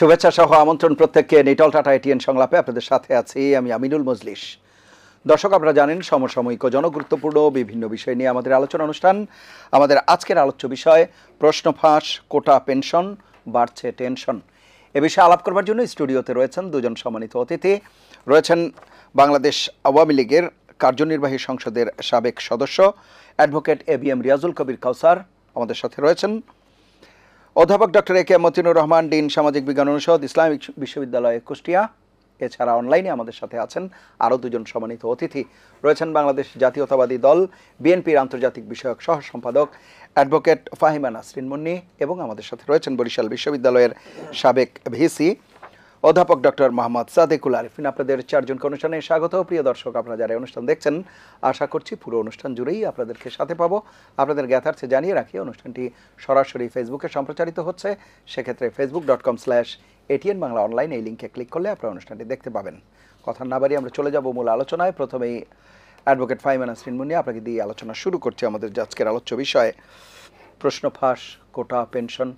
শুভেচ্ছা সহ আমন্ত্রণ প্রত্যেককে নিটল টাটা এটিএন সংলাপে আপনাদের সাথে আছি আমি আমিনুল মজলিস দর্শক আপনারা জানেন সমসাময়িক ও জনগুরুত্বপূর্ণ বিভিন্ন বিষয় নিয়ে আমাদের আলোচনা অনুষ্ঠান আমাদের আজকের আলোচ্য বিষয় প্রশ্ন ফাঁস কোটা পেনশন বাড়ছে টেনশন এ বিষয়ে আলাপ করবার জন্য স্টুডিওতে রয়েছেন দুজন সম্মানিত অতিথি রয়েছেন বাংলাদেশ আওয়ামী লীগের কার্যনির্বাহী সংসদের সাবেক সদস্য advocate A B M Riazul Kabir Kawsar আমাদের সাথে রয়েছেন অধ্যাপক doctor A K Matinur Rahman dean সামাজিক বিজ্ঞান অনুষদ ইসলামিক বিশ্ববিদ্যালয় কুষ্টিয়া এছাড়া অনলাইনে আমাদের সাথে আছেন আরও দুজন সম্মানিত অতিথি রয়েছেন বাংলাদেশ জাতীয়তাবাদী দল বিএনপির আন্তর্জাতিক বিষয়ক সহ সম্পাদক অ্যাডভোকেট ফাহিমা নাসরিন মুন্নি এবং আমাদের সাথে রয়েছেন বরিশাল বিশ্ববিদ্যালয়ের সাবেক ভিসি অধ্যাপক ডক্টর মোহাম্মদ সাদেকুল আরিফিন আপনাদের চারজনকে অনুষ্ঠানে স্বাগত প্রিয় দর্শক আপনারা যারা অনুষ্ঠান দেখছেন আশা করছি পুরো অনুষ্ঠান জুড়েই আপনাদেরকে সাথে পাবো আপনাদের জ্ঞাতার্থে জানিয়ে রাখি অনুষ্ঠানটি সরাসরি ফেসবুকে সম্প্রচারিত হচ্ছে সেক্ষেত্রে Facebook dot com slash ATN Bangla online এই লিঙ্কে ক্লিক করলে আপনারা অনুষ্ঠানটি দেখতে পাবেন কথা না বাড়ি আমরা চলে যাব মূল আলোচনায় প্রথমেই অ্যাডভোকেট ফাইমান আসরিন মুনিয়া আপনাকে দিয়ে আলোচনা শুরু করছি আমাদের আজকের আলোচ্য বিষয়ে প্রশ্ন ফাঁস কোটা পেনশন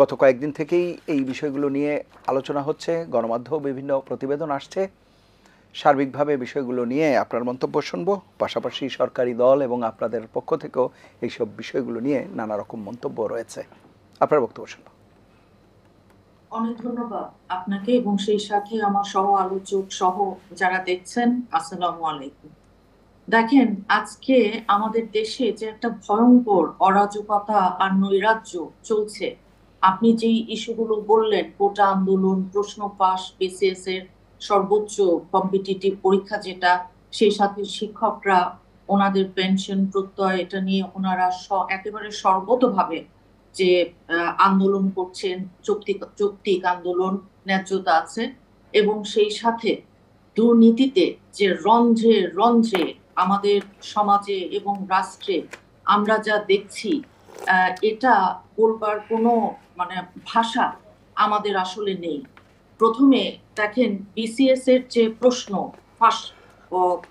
গত কয়েকদিন থেকেই এই বিষয়গুলো নিয়ে আলোচনা হচ্ছে গণমাধ্যম বিভিন্ন প্রতিবেদন আসছে সার্বিকভাবে বিষয়গুলো নিয়ে আপনার মন্তব্য শুনব পাশাপাশি সরকারি দল এবং আপনাদের পক্ষ থেকেও এইসব বিষয়গুলো নিয়ে নানা রকম মন্তব্য রয়েছে আপনার বক্তব্য শুনব অনেক ধন্যবাদ আপনাকে এবং সেই সাথে আমার সহ আলোচক সহ যারা দেখছেন আসসালামু আলাইকুম দেখেন আজকে আমাদের দেশে যে একটা ভয়ঙ্কর অরাজকতা আর নৈরাজ্য চলছে আপনি যেই ইস্যুগুলো বললেন কোটা আন্দোলন প্রশ্ন পাশ বিসিএস এর সর্বোচ্চ কম্পিটিটিভ পরীক্ষা যেটা সেই সাথে শিক্ষকরা ওনাদের পেনশন প্রত্যয় এটা নিয়ে ওনারা একেবারে সর্বতভাবে যে আন্দোলন করছেন যৌক্তিক যৌক্তিক আন্দোলন ন্যায্যতা আছে এবং সেই সাথে দুর্নীতিতে যে রঞ্জে রঞ্জে আমাদের সমাজে এবং রাষ্ট্রে আমরা যা দেখছি এটা বলবার কোনো মানে ভাষা আমাদের আসলে নেই প্রথমে দেখেন বিসিএস এর যে প্রশ্ন ফাঁস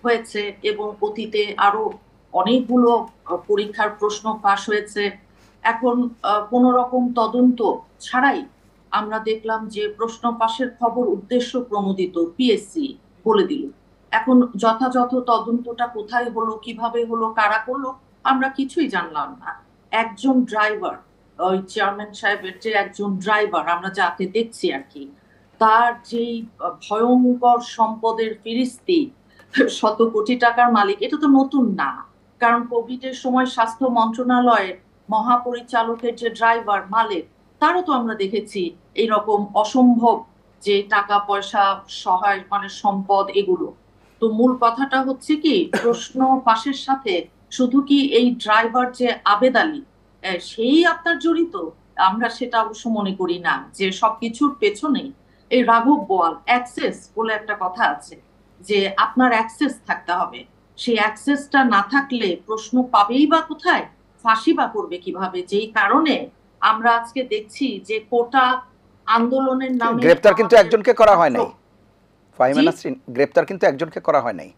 হয়েছে এবং অতীতে আরো অনেকগুলো পরীক্ষার প্রশ্ন ফাঁস হয়েছে এখন কোন রকম তদন্ত ছাড়াই আমরা দেখলাম যে প্রশ্ন পাশের খবর উদ্দেশ্য প্রণোদিত পিএসসি বলে দিল এখন যথাযথ তদন্তটা কোথায় হলো কিভাবে হলো কারা করলো আমরা কিছুই জানলাম না একজন ড্রাইভার ওই চেয়ারম্যান সাহেবের যে একজন ড্রাইভার আমরা যাকে দেখছি আর কি তার যে ভয়ঙ্কর সম্পদের ফিরিস্তি শত কোটি টাকার মালিক এটা তো নতুন না কারণ কোভিড এর সময় স্বাস্থ্য মন্ত্রণালয়ের মহাপরিচালকের যে ড্রাইভার মালিক তারও তো আমরা দেখেছি এইরকম অসম্ভব যে টাকা পয়সা সহায় মানে সম্পদ এগুলো তো মূল কথাটা হচ্ছে কি প্রশ্ন পাশের সাথে শুধু কি এই ড্রাইভার যে আবেদালী সেই আপনার জড়িত আমরা সেটা অবশ্য মনে করি না যে সবকিছুর পেছনে এই রাঘব বল অ্যাক্সেস বলে একটা কথা আছে যে আপনার অ্যাক্সেস থাকতে হবে সেই অ্যাক্সেসটা না থাকলে প্রশ্ন পাবেই বা কোথায় ফাঁসি বা করবে কিভাবে যেই কারণে আমরা আজকে দেখছি যে কোটা আন্দোলনের নামে গ্রেফতার কিন্তু একজনকে করা হয় নাই ফাহিমা নাসরিন গ্রেফতার কিন্তু একজনকে করা হয় নাই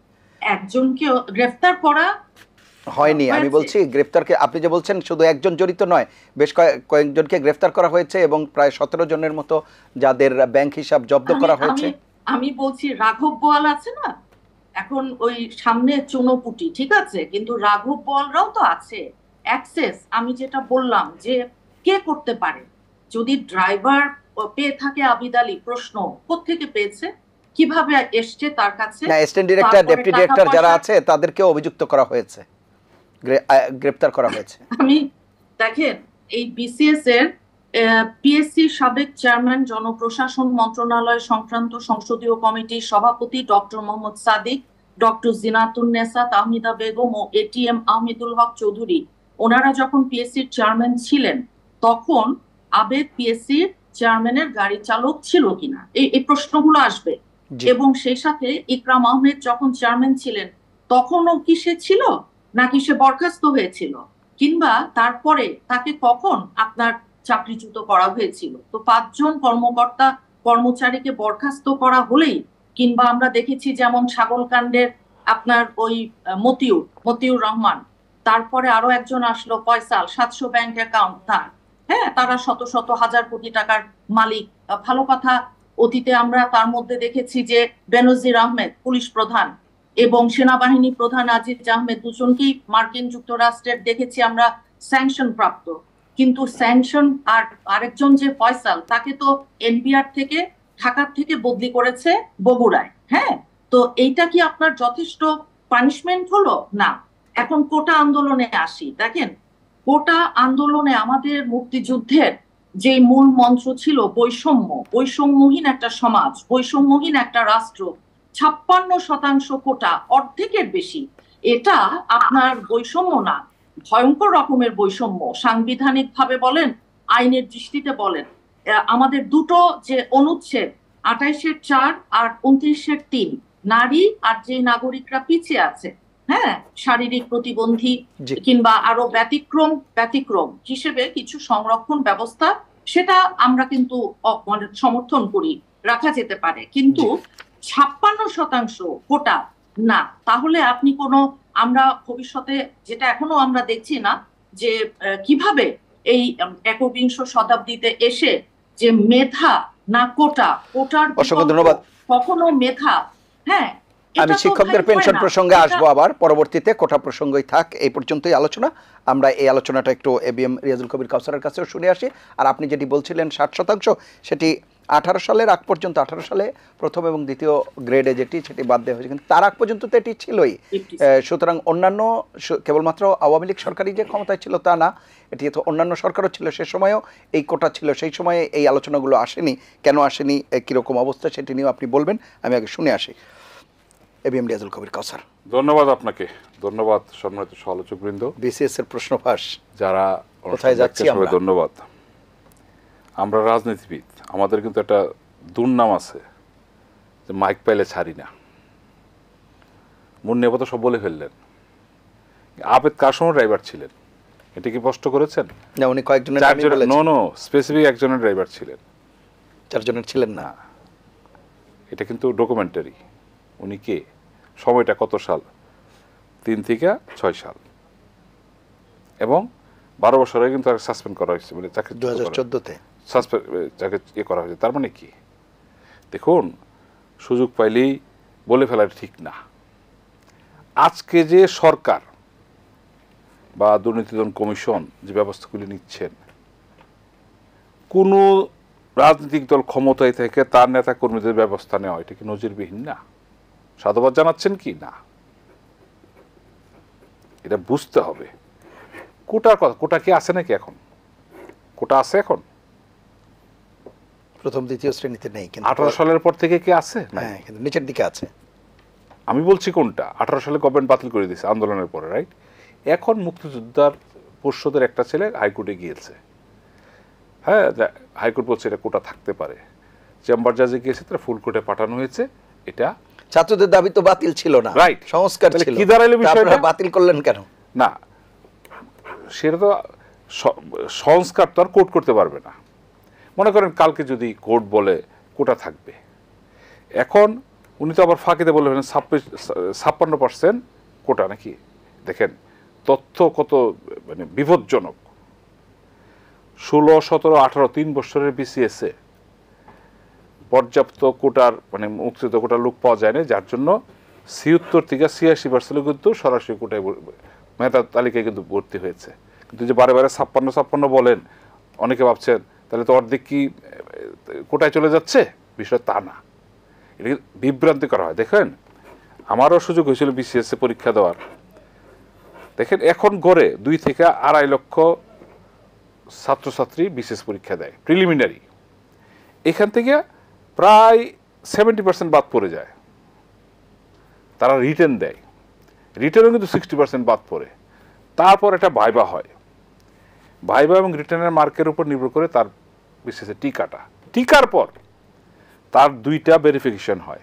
একজনকে গ্রেফতার করা হয়নি আমি বলছি গ্রেফতারকে আপনি যে বলছেন শুধু একজন জড়িত নয় বেশ কয়েকজনকে গ্রেফতার করা হয়েছে এবং প্রায় সতেরো জনের মতো যাদের ব্যাংক হিসাব জব্দ করা হয়েছে আমি বলছি রাঘব বল আছে না এখন ওই সামনে চুনোপুটি ঠিক আছে কিন্তু রাঘব বলরাও তো আছে অ্যাক্সেস আমি যেটা বললাম যে কে করতে পারে যদি ড্রাইভার পেয়ে থাকে আবিদালি প্রশ্ন কোথেকে পেয়েছে কিভাবে এসছে তার কাছে না অ্যাসিস্ট্যান্ট ডিরেক্টর ডেপুটি ডিরেক্টর যারা আছে তাদেরকেও অভিযুক্ত করা হয়েছে গ্রেপ্তার করা হয়েছে আমি দেখেন এই বিসিএস এর পিএসসি সাবেক চেয়ারম্যান জনপ্রশাসন মন্ত্রণালয় সংক্রান্ত সংসদীয় কমিটির সভাপতি ডক্টর মোহাম্মদ সাদিক ডক্টর জিনাতুন নেসা তাহমিদা বেগম ও এটিএম আহমেদুল হক চৌধুরী ওনারা যখন পিএসসি চেয়ারম্যান ছিলেন তখন আবেদ পিএসসি চেয়ারম্যানের গাড়ি চালক ছিল কিনা এই এই প্রশ্নগুলো আসবে এবং সেই সাথে ইকরাম আহমেদ যখন চেয়ারম্যান ছিলেন তখনও কি সে ছিল নাকি সে বরখাস্ত হয়েছিল কিংবা তারপরে তাকে কখন আপনার চাকরিচ্যুত করা হয়েছিল তো পাঁচজন কর্মকর্তা কর্মচারীকে বরখাস্ত করা হলেই কিংবা আমরা দেখেছি যেমন ছাগলকাণ্ডের আপনার ওই মতিউর মতিউর রহমান তারপরে আরো একজন আসলো পয়সাল সাতশো ব্যাংক অ্যাকাউন্ট তার হ্যাঁ তারা শত শত হাজার কোটি টাকার মালিক ভালো কথা অতীতে আমরা তার মধ্যে দেখেছি যে বেনজির আহমেদ পুলিশ প্রধান এবং সেনাবাহিনী প্রধান আজিজ আহমেদ দুজনকেই মার্কিন যুক্তরাষ্ট্রের দেখেছি আমরা স্যাংশন প্রাপ্ত কিন্তু স্যাংশন আর আরেকজন যে ফয়সাল তাকে তো এনবিআর থেকে ঢাকার থেকে বদলি করেছে বগুড়ায় হ্যাঁ তো এইটা কি আপনার যথেষ্ট পানিশমেন্ট হলো না এখন কোটা আন্দোলনে আসি দেখেন কোটা আন্দোলনে আমাদের মুক্তিযুদ্ধের যে মূল মন্ত্র ছিল বৈষম্য বৈষম্যহীন একটা সমাজ বৈষম্যহীন একটা রাষ্ট্র ছাপ্পান্ন শতাংশ কোটা অর্ধেকের বেশি এটা আপনার বৈষম্য না ভয়ঙ্কর রকমের বৈষম্য সাংবিধানিক ভাবে বলেন আইনের দৃষ্টিতে বলেন আমাদের দুটো যে অনুচ্ছেদ আঠাইশের চার আর উনত্রিশের তিন নারী আর যে নাগরিকরা পিছিয়ে আছে হ্যাঁ শারীরিক প্রতিবন্ধী কিংবা আরো ব্যতিক্রম ব্যতিক্রম হিসেবে কিছু সংরক্ষণ ব্যবস্থা সেটা আমরা কিন্তু মানে সমর্থন করি রাখা যেতে পারে কিন্তু ছাপ্পান্ন শতাংশ কোটা না তাহলে আপনি কোন আমরা ভবিষ্যতে যেটা এখনো আমরা দেখছি না যে কিভাবে এই একবিংশ শতাব্দীতে এসে যে মেধা না কোটা কোটার অসংখ্য ধন্যবাদ কখনো মেধা হ্যাঁ আমি শিক্ষকদের পেনশন প্রসঙ্গে আসবো আবার পরবর্তীতে কোটা প্রসঙ্গই থাক এই পর্যন্তই আলোচনা আমরা এই আলোচনাটা একটু এবিএম রিয়াজুল কবির কাউসারের কাছেও শুনে আসি আর আপনি যেটি বলছিলেন ষাট শতাংশ সেটি আঠারো সালের আগ পর্যন্ত আঠারো সালে প্রথম এবং দ্বিতীয় গ্রেডে যেটি সেটি বাদ দেওয়া হয়েছে কিন্তু তার আগ পর্যন্ত তো এটি ছিলই সুতরাং অন্যান্য কেবলমাত্র আওয়ামী লীগ সরকারই যে ক্ষমতায় ছিল তা না এটি তো অন্যান্য সরকারও ছিল সে সময়ও এই কোটা ছিল সেই সময়ে এই আলোচনাগুলো আসেনি কেন আসেনি কীরকম অবস্থা সেটি নিয়েও আপনি বলবেন আমি আগে শুনে আসি এবিএম রিয়াজুল কবির কাউসার ধন্যবাদ আপনাকে ধন্যবাদ সম্মানিত সমালোচকবৃন্দ বিসিএস এর প্রশ্ন ফাঁস যারা কোথায় যাচ্ছি ধন্যবাদ আমরা রাজনীতিবিদ আমাদের কিন্তু একটা দুর্নাম আছে যে মাইক পাইলে ছাড়ি না মুন্নেবা তো সব বলে ফেললেন আবেদ সময় ড্রাইভার ছিলেন এটা কি স্পষ্ট করেছেন না উনি কয়েকজনের নো নো স্পেসিফিক একজনের ড্রাইভার ছিলেন চারজনের ছিলেন না এটা কিন্তু ডকুমেন্টারি উনি কে সময়টা কত সাল তিন থেকে ছয় সাল এবং বারো বছর আগে কিন্তু সাসপেন্ড করা হয়েছে মানে চাকরি দু হাজার চোদ্দোতে সাসপেন্ড যাকে ইয়ে করা হয়েছে তার মানে কি দেখুন সুযোগ পাইলেই বলে ফেলাটা ঠিক না আজকে যে সরকার বা দুর্নীতি দমন কমিশন যে ব্যবস্থাগুলি নিচ্ছেন কোনো রাজনৈতিক দল ক্ষমতায় থেকে তার নেতা কর্মীদের ব্যবস্থা নেওয়া এটা কি নজিরবিহীন না সাধুবাদ জানাচ্ছেন কি না এটা বুঝতে হবে কোটার কথা কোটা কি আছে নাকি এখন কোটা আছে এখন প্রথম দ্বিতীয় শ্রেণীতে নেই কিন্তু আঠারো সালের পর থেকে কি আছে হ্যাঁ কিন্তু নিচের দিকে আছে আমি বলছি কোনটা আঠারো সালে গভর্নমেন্ট বাতিল করে দিয়েছে আন্দোলনের পরে রাইট এখন মুক্তিযোদ্ধার পরিষদের একটা ছেলে হাইকোর্টে গিয়েছে হ্যাঁ হাইকোর্ট বলছে এটা কোটা থাকতে পারে চেম্বার জাজে গিয়েছে তারা ফুল কোর্টে পাঠানো হয়েছে এটা ছাত্রদের দাবি তো বাতিল ছিল না রাইট সংস্কার ছিল কি দাঁড়াইলো বিষয়টা বাতিল করলেন কেন না সেটা তো সংস্কার তো আর কোর্ট করতে পারবে না মনে করেন কালকে যদি কোর্ট বলে কোটা থাকবে এখন উনি তো আবার ফাঁকিতে বলবেন ছাব্বিশ ছাপ্পান্ন পার্সেন্ট কোটা নাকি দেখেন তথ্য কত মানে বিপজ্জনক ষোলো সতেরো আঠারো তিন বছরের বিসিএসে পর্যাপ্ত কোটার মানে মুক্তিযুদ্ধ কোটার লোক পাওয়া যায়নি যার জন্য সিউত্তর থেকে ছিয়াশি পার্সেন্ট কিন্তু সরাসরি কোটায় মেধা তালিকায় কিন্তু ভর্তি হয়েছে কিন্তু যে বারে বারে ছাপ্পান্ন ছাপ্পান্ন বলেন অনেকে ভাবছেন তাহলে তো অর্ধেক কি কোটায় চলে যাচ্ছে বিষয় তা না এটাকে বিভ্রান্তি করা হয় দেখেন আমারও সুযোগ হয়েছিল বিসিএসএ পরীক্ষা দেওয়ার দেখেন এখন গড়ে দুই থেকে আড়াই লক্ষ ছাত্রছাত্রী বিশেষ পরীক্ষা দেয় প্রিলিমিনারি এখান থেকে প্রায় সেভেন্টি পার্সেন্ট বাদ পড়ে যায় তারা রিটার্ন দেয় রিটার্নও কিন্তু সিক্সটি পার্সেন্ট বাদ পড়ে তারপর একটা ভাইবা হয় ভাইবা এবং রিটার্নের মার্কের উপর নির্ভর করে তার বিশেষে টিকাটা টিকার পর তার দুইটা ভেরিফিকেশন হয়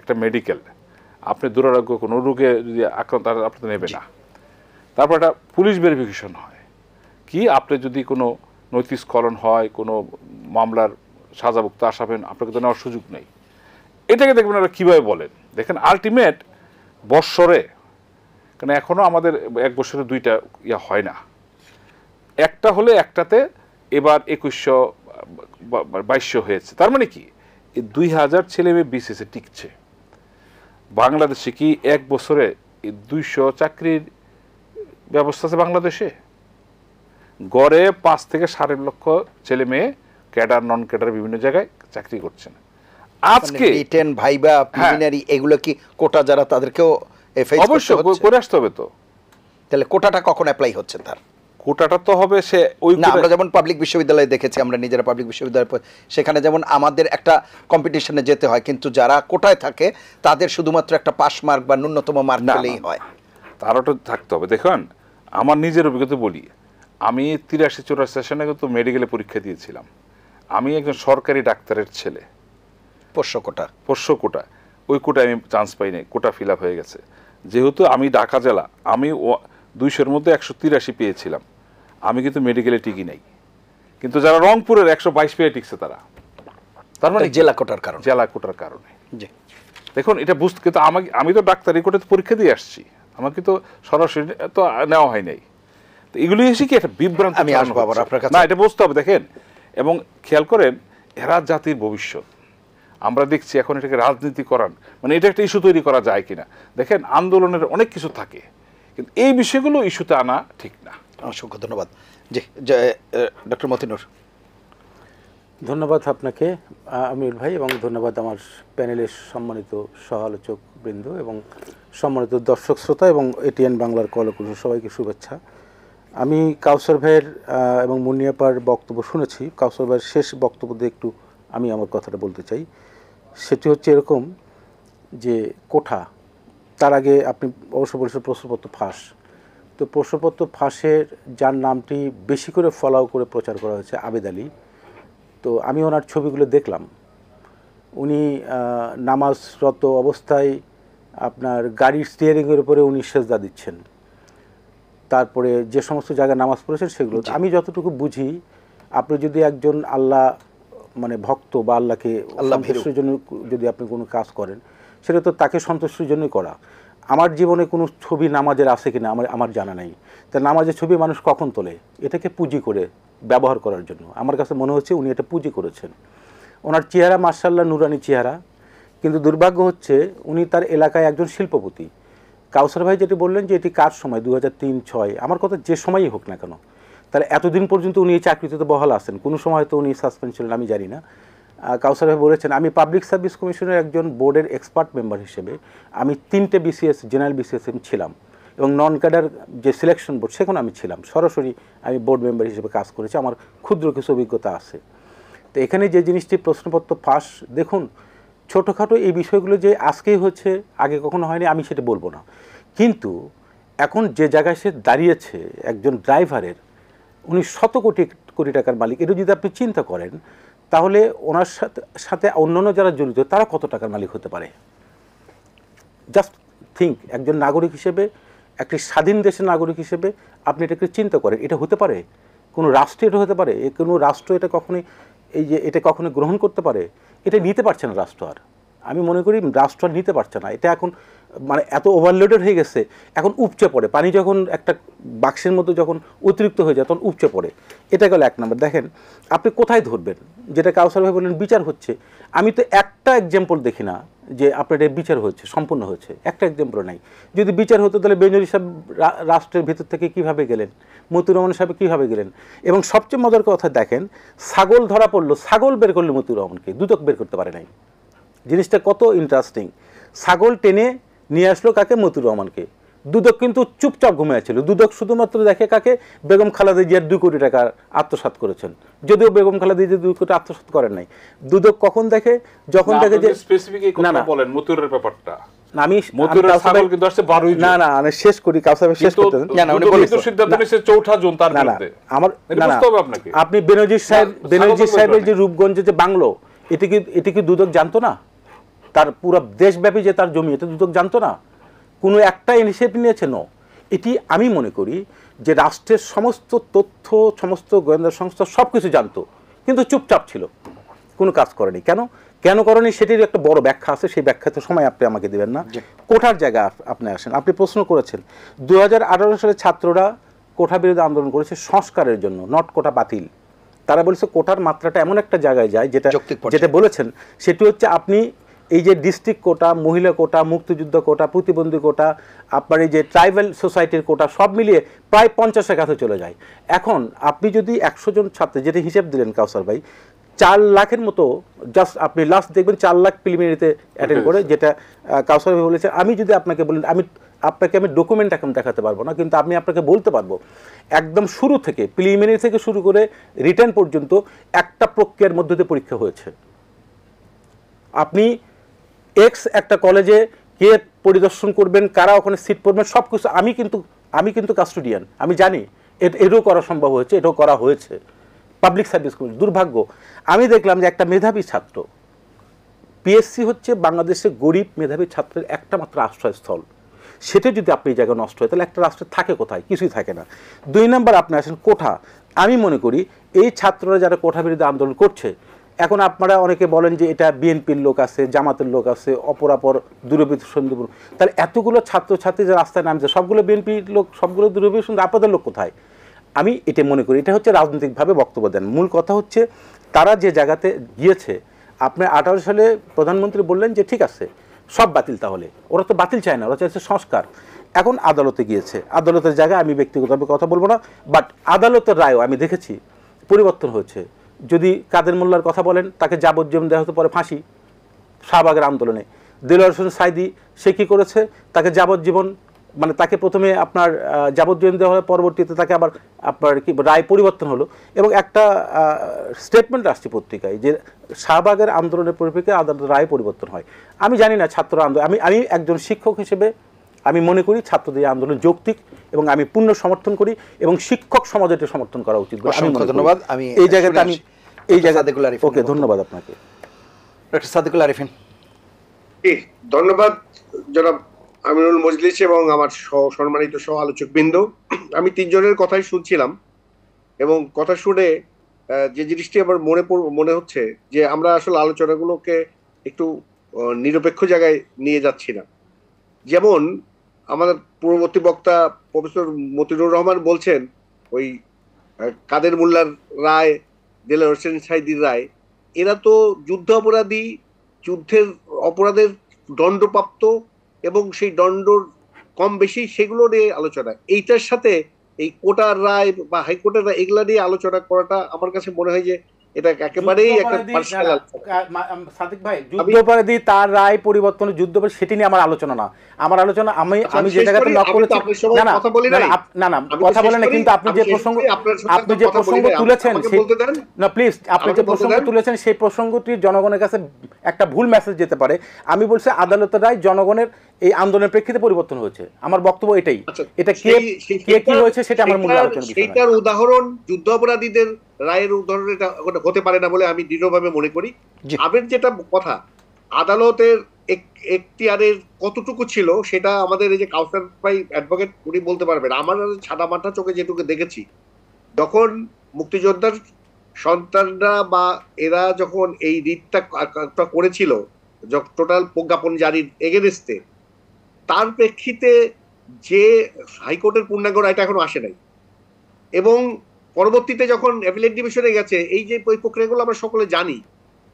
একটা মেডিকেল আপনি দুরারোগ্য কোনো রোগে যদি আক্রান্ত আপনি নেবে না তারপর একটা পুলিশ ভেরিফিকেশন হয় কি আপনি যদি কোনো নৈতিক স্খলন হয় কোনো মামলার সাজাভুক্ত আসাবেন আপনাকে তো নেওয়ার সুযোগ নেই এটাকে দেখবেন ওরা কীভাবে বলেন দেখেন আলটিমেট বৎসরে কেন এখনও আমাদের এক বছরে দুইটা ইয়া হয় না একটা হলে একটাতে এবার একুশশো বাইশশো হয়েছে তার মানে কি দুই হাজার ছেলে মেয়ে বিসিএসে টিকছে বাংলাদেশে কি এক বছরে দুইশো চাকরির ব্যবস্থা আছে বাংলাদেশে গড়ে পাঁচ থেকে সাড়ে লক্ষ ছেলে মেয়ে ক্যাডার নন ক্যাডার বিভিন্ন জায়গায় চাকরি করছেন আজকে মানে রিটেন ভাইবা প্রিলিমিনারি হ্যাঁ। এগুলো কি কোটা যারা তাদেরকেও অবশ্যই করে আসতে হবে তো তাহলে কোটাটা কখন অ্যাপ্লাই হচ্ছে তার কোটাটা তো হবে সে ওই না আমরা যেমন পাবলিক বিশ্ববিদ্যালয়ে দেখেছি আমরা নিজেরা পাবলিক বিশ্ববিদ্যালয়ে সেখানে যেমন আমাদের একটা কম্পিটিশনে যেতে হয় কিন্তু যারা কোটায় থাকে তাদের শুধুমাত্র একটা পাস মার্ক বা ন্যূনতম মার্ক পেলেই হয় তারও তো থাকতে হবে দেখুন আমার নিজের অভিজ্ঞতা বলি আমি তিরাশি চৌরাশি সেশনে কিন্তু মেডিকেলে পরীক্ষা দিয়েছিলাম আমি একজন সরকারি ডাক্তারের ছেলে পোষ্য কোটা পোষ্য কোটা ওই কোটায় আমি চান্স পাইনি কোটা ফিল আপ হয়ে গেছে যেহেতু আমি ঢাকা জেলা আমি দুইশোর মধ্যে একশো তিরাশি পেয়েছিলাম আমি কিন্তু মেডিকেলে টিকি নাই কিন্তু যারা রংপুরের একশো বাইশ পেয়ে টিকছে তারা তার মানে জেলা কোটার কারণে জেলা কোটার কারণে দেখুন এটা বুঝতে কিন্তু আমাকে আমি তো ডাক্তারি কোটাতে পরীক্ষা দিয়ে আসছি আমাকে তো সরাসরি তো নেওয়া হয় নাই তো এগুলি এসে কি একটা বিভ্রান্ত আমি আসবো আবার আপনার কাছে না এটা বুঝতে হবে দেখেন এবং খেয়াল করেন এরা জাতির ভবিষ্যৎ আমরা দেখছি এখন এটাকে রাজনীতি করান মানে এটা একটা ইস্যু তৈরি করা যায় কিনা দেখেন আন্দোলনের অনেক কিছু থাকে কিন্তু এই বিষয়গুলো ইস্যুতে আনা ঠিক না অসংখ্য ধন্যবাদ জি ডক্টর মতিনুর ধন্যবাদ আপনাকে আমির ভাই এবং ধন্যবাদ আমার প্যানেলের সম্মানিত সহ আলোচক বৃন্দ এবং সম্মানিত দর্শক শ্রোতা এবং এটিএন বাংলার কলকুল সবাইকে শুভেচ্ছা আমি কাউসার ভাইয়ের এবং মুনিয়াপার বক্তব্য শুনেছি কাউসার ভাইয়ের শেষ বক্তব্য দিয়ে একটু আমি আমার কথাটা বলতে চাই সেটি হচ্ছে এরকম যে কোঠা তার আগে আপনি অবশ্য বলেছেন প্রশ্নপত্র ফাঁস তো প্রশ্নপত্র ফাঁসের যার নামটি বেশি করে ফলাও করে প্রচার করা হয়েছে আবেদ আলী তো আমি ওনার ছবিগুলো দেখলাম উনি নামাজরত অবস্থায় আপনার গাড়ির স্টিয়ারিংয়ের উপরে উনি সেজদা দিচ্ছেন তারপরে যে সমস্ত জায়গায় নামাজ পড়েছেন সেগুলো আমি যতটুকু বুঝি আপনি যদি একজন আল্লাহ মানে ভক্ত বা আল্লাহকে আল্লাহ জন্য যদি আপনি কোনো কাজ করেন সেটা তো তাকে সন্তুষ্টির জন্যই করা আমার জীবনে কোনো ছবি নামাজের আছে কিনা আমার আমার জানা নেই তা নামাজের ছবি মানুষ কখন তোলে এটাকে পুঁজি করে ব্যবহার করার জন্য আমার কাছে মনে হচ্ছে উনি এটা পুঁজি করেছেন ওনার চেহারা মার্শাল্লাহ নুরানি চেহারা কিন্তু দুর্ভাগ্য হচ্ছে উনি তার এলাকায় একজন শিল্পপতি কাউসার ভাই যেটি বললেন যে এটি কার সময় দু হাজার তিন ছয় আমার কথা যে সময়ই হোক না কেন তাহলে এতদিন পর্যন্ত উনি এই চাকরিতে তো বহাল আছেন কোনো সময় তো উনি ছিলেন আমি জানি না কাউসার ভাই বলেছেন আমি পাবলিক সার্ভিস কমিশনের একজন বোর্ডের এক্সপার্ট মেম্বার হিসেবে আমি তিনটে বিসিএস জেনারেল বিসিএসএম ছিলাম এবং নন ক্যাডার যে সিলেকশন বোর্ড সেখানে আমি ছিলাম সরাসরি আমি বোর্ড মেম্বার হিসেবে কাজ করেছি আমার ক্ষুদ্র কিছু অভিজ্ঞতা আছে তো এখানে যে জিনিসটি প্রশ্নপত্র ফাঁস দেখুন ছোটোখাটো এই বিষয়গুলো যে আজকেই হচ্ছে আগে কখনো হয়নি আমি সেটা বলবো না কিন্তু এখন যে জায়গায় সে দাঁড়িয়েছে একজন ড্রাইভারের উনি শত কোটি কোটি টাকার মালিক এটা যদি আপনি চিন্তা করেন তাহলে ওনার সাথে সাথে অন্যান্য যারা জড়িত তারা কত টাকার মালিক হতে পারে জাস্ট থিঙ্ক একজন নাগরিক হিসেবে একটি স্বাধীন দেশের নাগরিক হিসেবে আপনি এটাকে চিন্তা করেন এটা হতে পারে কোনো রাষ্ট্র এটা হতে পারে কোনো রাষ্ট্র এটা কখনোই এই যে এটা কখনোই গ্রহণ করতে পারে এটা নিতে পারছে না রাষ্ট্র আর আমি মনে করি রাষ্ট্র নিতে পারছে না এটা এখন মানে এত ওভারলোডেড হয়ে গেছে এখন উপচে পড়ে পানি যখন একটা বাক্সের মতো যখন অতিরিক্ত হয়ে যায় তখন উপচে পড়ে এটা গেল এক নম্বর দেখেন আপনি কোথায় ধরবেন যেটা কাউসার ভাই বললেন বিচার হচ্ছে আমি তো একটা এক্সাম্পল দেখি না যে আপনার এটা বিচার হচ্ছে সম্পূর্ণ হচ্ছে একটা এক্সাম্পল নাই যদি বিচার হতো তাহলে বেঞ্জলি সাহেব রাষ্ট্রের ভেতর থেকে কিভাবে গেলেন মতি রহমান সাহেব কীভাবে গেলেন এবং সবচেয়ে মজার কথা দেখেন ছাগল ধরা পড়লো ছাগল বের করলো মতি রহমানকে দুদক বের করতে পারে নাই জিনিসটা কত ইন্টারেস্টিং ছাগল টেনে নিয়ে আসলো কাকে মতুর রহমানকে দুদক কিন্তু চুপচাপ ঘুমিয়েছিল দুদক শুধুমাত্র দেখে কাকে বেগম খালাদি জিয়ার দুই কোটি টাকা আত্মসাত করেছেন যদিও বেগম খালাদি জিয়া দুই কোটি আত্মসাত করেন নাই দুদক কখন দেখে যখন দেখে যে স্পেসিফিক না না বলেন মতুরের ব্যাপারটা আপনি বেনজির সাহেব বেনজির সাহেবের যে রূপগঞ্জে যে বাংলো এটি কি এটি কি দুদক জানতো না তার পুরো দেশব্যাপী যে তার জমি এটা দুদক জানতো না কোনো একটা ইনিশিয়েটিভ নিয়েছে নো এটি আমি মনে করি যে রাষ্ট্রের সমস্ত তথ্য সমস্ত গোয়েন্দা সংস্থা সব কিছু জানতো কিন্তু চুপচাপ ছিল কোনো কাজ করেনি কেন কেন করেনি সেটির একটা বড় ব্যাখ্যা আছে সেই ব্যাখ্যা তো সময় আপনি আমাকে দেবেন না কোঠার জায়গা আপনি আসেন আপনি প্রশ্ন করেছেন দু সালে ছাত্ররা কোঠা বিরোধী আন্দোলন করেছে সংস্কারের জন্য নট কোটা বাতিল তারা বলেছে কোঠার মাত্রাটা এমন একটা জায়গায় যায় যেটা যেটা বলেছেন সেটি হচ্ছে আপনি এই যে ডিস্ট্রিক্ট কোটা মহিলা কোটা মুক্তিযুদ্ধ কোটা প্রতিবন্ধী কোটা আপনার এই যে ট্রাইবেল সোসাইটির কোটা সব মিলিয়ে প্রায় পঞ্চাশের কাছে চলে যায় এখন আপনি যদি একশো জন ছাত্র যেটা হিসেব দিলেন কাউসার ভাই চার লাখের মতো জাস্ট আপনি লাস্ট দেখবেন চার লাখ প্রিলিমিনারিতে অ্যাটেন্ড করে হ্যাঁ। যেটা কাউসার ভাই বলেছেন আমি যদি আপনাকে বলেন আমি আপনাকে আমি ডকুমেন্ট এখন দেখাতে পারবো না কিন্তু আমি আপনাকে বলতে পারবো একদম শুরু থেকে প্রিলিমিনারি থেকে শুরু করে রিটার্ন পর্যন্ত একটা প্রক্রিয়ার মধ্যে দিয়ে পরীক্ষা হয়েছে আপনি এক্স একটা কলেজে কে পরিদর্শন করবেন কারা ওখানে সিট পড়বেন সব কিছু আমি কিন্তু আমি কিন্তু কাস্টুডিয়ান আমি জানি এটাও করা সম্ভব হয়েছে এটাও করা হয়েছে পাবলিক সার্ভিস কমিশন দুর্ভাগ্য আমি দেখলাম যে একটা মেধাবী ছাত্র পিএসসি হচ্ছে বাংলাদেশে গরিব মেধাবী ছাত্রের একটা মাত্র আশ্রয়স্থল সেটা যদি আপনি এই জায়গায় নষ্ট হয় তাহলে একটা রাষ্ট্রে থাকে কোথায় কিছুই থাকে না দুই নম্বর আপনি আসেন কোঠা আমি মনে করি এই ছাত্ররা যারা কোঠা বিরুদ্ধে আন্দোলন করছে এখন আপনারা অনেকে বলেন যে এটা বিএনপির লোক আছে জামাতের লোক আছে অপরাপর দূরবীত সন্দীপুর তাহলে এতগুলো ছাত্রছাত্রী যে রাস্তায় নামছে সবগুলো বিএনপির লোক সবগুলো দূরবীর সন্দীপ আপনাদের লোক কোথায় আমি এটা মনে করি এটা হচ্ছে রাজনৈতিকভাবে বক্তব্য দেন মূল কথা হচ্ছে তারা যে জায়গাতে গিয়েছে আপনি আঠারো সালে প্রধানমন্ত্রী বললেন যে ঠিক আছে সব বাতিল তাহলে ওরা তো বাতিল চায় না ওরা চাইছে সংস্কার এখন আদালতে গিয়েছে আদালতের জায়গায় আমি ব্যক্তিগতভাবে কথা বলবো না বাট আদালতের রায়ও আমি দেখেছি পরিবর্তন হয়েছে যদি কাদের মোল্লার কথা বলেন তাকে যাবজ্জীবন দেওয়া হতো পরে ফাঁসি শাহবাগের আন্দোলনে দিলর হোসেন সাইদি সে কী করেছে তাকে যাবজ্জীবন মানে তাকে প্রথমে আপনার যাবজ্জীবন দেওয়া হয় পরবর্তীতে তাকে আবার আপনার কি রায় পরিবর্তন হলো এবং একটা স্টেটমেন্ট আসছে পত্রিকায় যে শাহবাগের আন্দোলনের পরিপ্রেক্ষিতে আদালত রায় পরিবর্তন হয় আমি জানি না ছাত্র আন্দোলন আমি আমি একজন শিক্ষক হিসেবে আমি মনে করি ছাত্রদের আন্দোলন যৌক্তিক এবং আমি পূর্ণ সমর্থন করি এবং শিক্ষক সমাজ এটা সমর্থন করা উচিত ধন্যবাদ আমি এই জায়গাতে আমি এই জায়গাতে ওকে ধন্যবাদ আপনাকে ডক্টর সাদিকুল আরিফিন ধন্যবাদ জনাব আমিনুল মজলিস এবং আমার সম্মানিত সহ আলোচক বৃন্দ আমি তিনজনের কথাই শুনছিলাম এবং কথা শুনে যে জিনিসটি আমার মনে মনে হচ্ছে যে আমরা আসলে আলোচনাগুলোকে একটু নিরপেক্ষ জায়গায় নিয়ে যাচ্ছি না যেমন আমাদের পূর্ববর্তী বক্তা প্রফেসর মতিরুর রহমান বলছেন ওই কাদের মোল্লার রায় দেলা হোসেন সাইদির রায় এরা তো যুদ্ধ অপরাধী যুদ্ধের অপরাধের দণ্ডপ্রাপ্ত এবং সেই দণ্ডর কম বেশি সেগুলো নিয়ে আলোচনা এইটার সাথে এই কোটার রায় বা হাইকোর্টের রায় এগুলা নিয়ে আলোচনা করাটা আমার কাছে মনে হয় যে সেটি নিয়ে আমার আলোচনা না আমার আলোচনা আমি আচ্ছা, আমি যে জায়গাতে করেছি না না না না কথা বলে না কিন্তু আপনি যে প্রসঙ্গ আপনি যে প্রসঙ্গ তুলেছেন না প্লিজ আপনি যে প্রসঙ্গ তুলেছেন সেই প্রসঙ্গটি জনগণের কাছে একটা ভুল মেসেজ যেতে পারে আমি বলছি আদালতের রায় জনগণের এই আন্দোলনের প্রেক্ষিতে পরিবর্তন হয়েছে আমার বক্তব্য এটাই আচ্ছা, এটা কে কি হয়েছে সেটা আমার মূল আলোচনা সেটার উদাহরণ যুদ্ধ অপরাধীদের রায়ের উদাহরণ এটা হতে পারে না বলে আমি দৃঢ়ভাবে মনে করি আবের যেটা কথা আদালতের এখতিয়ারের কতটুকু ছিল সেটা আমাদের এই যে কাউসার ভাই অ্যাডভোকেট উনি বলতে পারবেন আমার সাদা মাথা চোখে যেটুকু দেখেছি যখন মুক্তিযোদ্ধার সন্তানরা বা এরা যখন এই রিটটা করেছিল টোটাল প্রজ্ঞাপন জারির এগেনস্টে তার প্রেক্ষিতে যে হাইকোর্টের পূর্ণাঙ্গ রায়টা এখনো আসে নাই এবং পরবর্তীতে যখন অ্যাপিলেট ডিভিশনে গেছে এই যে ওই প্রক্রিয়াগুলো আমরা সকলে জানি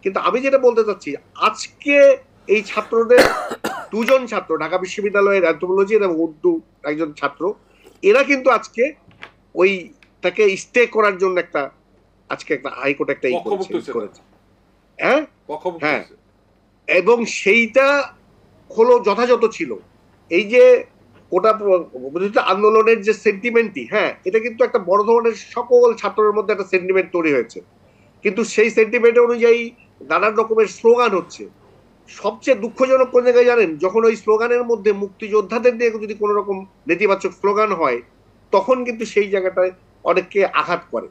কিন্তু আমি যেটা বলতে চাচ্ছি আজকে এই ছাত্রদের দুজন ছাত্র ঢাকা বিশ্ববিদ্যালয়ের অ্যান্থোপোলজি এবং উর্দু একজন ছাত্র এরা কিন্তু আজকে ওই তাকে স্টে করার জন্য একটা আজকে একটা হাইকোর্ট একটা করেছে হ্যাঁ হ্যাঁ এবং সেইটা হলো যথাযথ ছিল এই যে ওটা বৈধতা আন্দোলনের যে সেন্টিমেন্টটি হ্যাঁ এটা কিন্তু একটা বড় ধরনের সকল ছাত্রের মধ্যে একটা সেন্টিমেন্ট তৈরি হয়েছে কিন্তু সেই সেন্টিমেন্ট অনুযায়ী নানান রকমের স্লোগান হচ্ছে সবচেয়ে দুঃখজনক কোন জায়গায় জানেন যখন ওই স্লোগানের মধ্যে মুক্তিযোদ্ধাদের নিয়ে যদি কোনো রকম নেতিবাচক স্লোগান হয় তখন কিন্তু সেই জায়গাটায় অনেককে আঘাত করে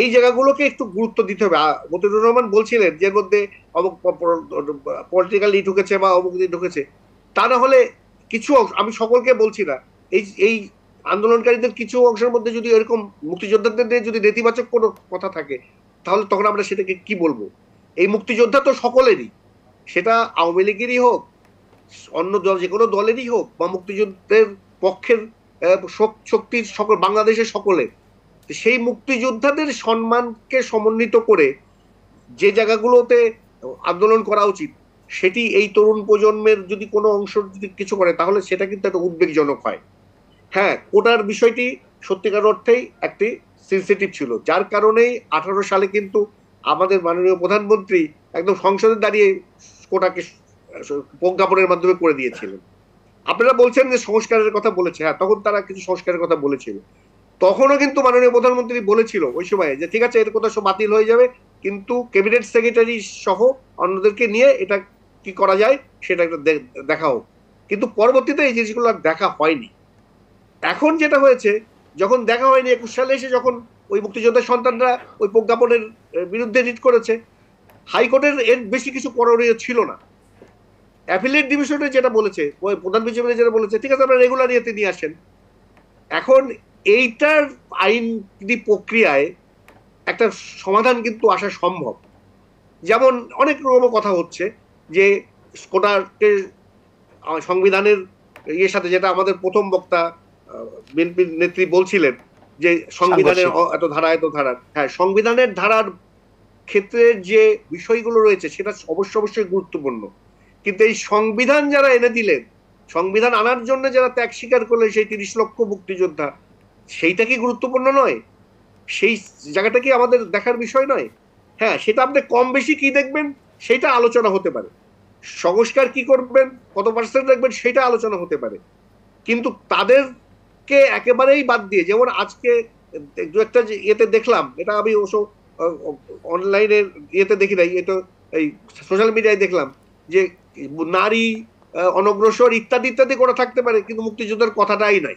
এই জায়গাগুলোকে একটু গুরুত্ব দিতে হবে মতিউর রহমান বলছিলেন যে মধ্যে অমুক পলিটিক্যালি ঢুকেছে বা অমুক ঢুকেছে তা না হলে কিছু অংশ আমি সকলকে বলছি না এই এই আন্দোলনকারীদের কিছু অংশের মধ্যে যদি এরকম মুক্তিযোদ্ধাদের নিয়ে যদি নেতিবাচক কোনো কথা থাকে তাহলে তখন আমরা সেটাকে কি বলবো এই মুক্তিযোদ্ধা তো সকলেরই সেটা আওয়ামী লীগেরই হোক অন্য দল যে কোনো দলেরই হোক বা মুক্তিযুদ্ধের পক্ষের শক্তির সকল বাংলাদেশের সকলে সেই মুক্তিযোদ্ধাদের সম্মানকে সমন্বিত করে যে জায়গাগুলোতে আন্দোলন করা উচিত সেটি এই তরুণ প্রজন্মের যদি কোনো অংশ যদি কিছু করে তাহলে সেটা কিন্তু একটা উদ্বেগজনক হয় হ্যাঁ কোটার বিষয়টি সত্যিকার অর্থেই একটি সেন্সিটিভ ছিল যার কারণেই আঠারো সালে কিন্তু আমাদের মাননীয় প্রধানমন্ত্রী একদম সংসদে দাঁড়িয়ে কোটাকে প্রজ্ঞাপনের মাধ্যমে করে দিয়েছিলেন আপনারা বলছেন যে সংস্কারের কথা বলেছে হ্যাঁ তখন তারা কিছু সংস্কারের কথা বলেছিল তখনও কিন্তু মাননীয় প্রধানমন্ত্রী বলেছিল ওই সময় যে ঠিক আছে এর কথা সব বাতিল হয়ে যাবে কিন্তু ক্যাবিনেট সেক্রেটারি সহ অন্যদেরকে নিয়ে এটা কি করা যায় সেটা একটা দেখা হোক কিন্তু পরবর্তীতে এই জিনিসগুলো আর দেখা হয়নি এখন যেটা হয়েছে যখন দেখা হয়নি একুশ সালে এসে যখন ওই মুক্তিযোদ্ধা সন্তানরা ওই প্রজ্ঞাপনের বিরুদ্ধে রিট করেছে হাইকোর্টের এর বেশি কিছু করণীয় ছিল না অ্যাফিলিয়েট ডিভিশনে যেটা বলেছে ওই প্রধান বিচারপতি যেটা বলেছে ঠিক আছে আপনারা রেগুলার ইয়েতে নিয়ে আসেন এখন এইটার আইন প্রক্রিয়ায় একটা সমাধান কিন্তু আসা সম্ভব যেমন অনেক রকম কথা হচ্ছে যে কোটাকে সংবিধানের ইয়ের সাথে যেটা আমাদের প্রথম বক্তা বিএনপির নেত্রী বলছিলেন যে সংবিধানের এত ধারা এত ধারার হ্যাঁ সংবিধানের ধারার ক্ষেত্রের যে বিষয়গুলো রয়েছে সেটা অবশ্য অবশ্যই গুরুত্বপূর্ণ কিন্তু এই সংবিধান যারা এনে দিলেন সংবিধান আনার জন্য যারা ত্যাগ স্বীকার করলেন সেই তিরিশ লক্ষ মুক্তিযোদ্ধা সেইটা কি গুরুত্বপূর্ণ নয় সেই জায়গাটা কি আমাদের দেখার বিষয় নয় হ্যাঁ সেটা আপনি কম বেশি কি দেখবেন সেটা আলোচনা হতে পারে সংস্কার কি করবেন কত পার্সেন্ট রাখবেন সেটা আলোচনা হতে পারে কিন্তু তাদেরকে একেবারেই বাদ দিয়ে যেমন আজকে দু একটা ইয়েতে দেখলাম এটা আমি ওসব অনলাইনে ইয়েতে দেখি নাই এটা এই সোশ্যাল মিডিয়ায় দেখলাম যে নারী অনগ্রসর ইত্যাদি ইত্যাদি করা থাকতে পারে কিন্তু মুক্তিযুদ্ধের কথাটাই নাই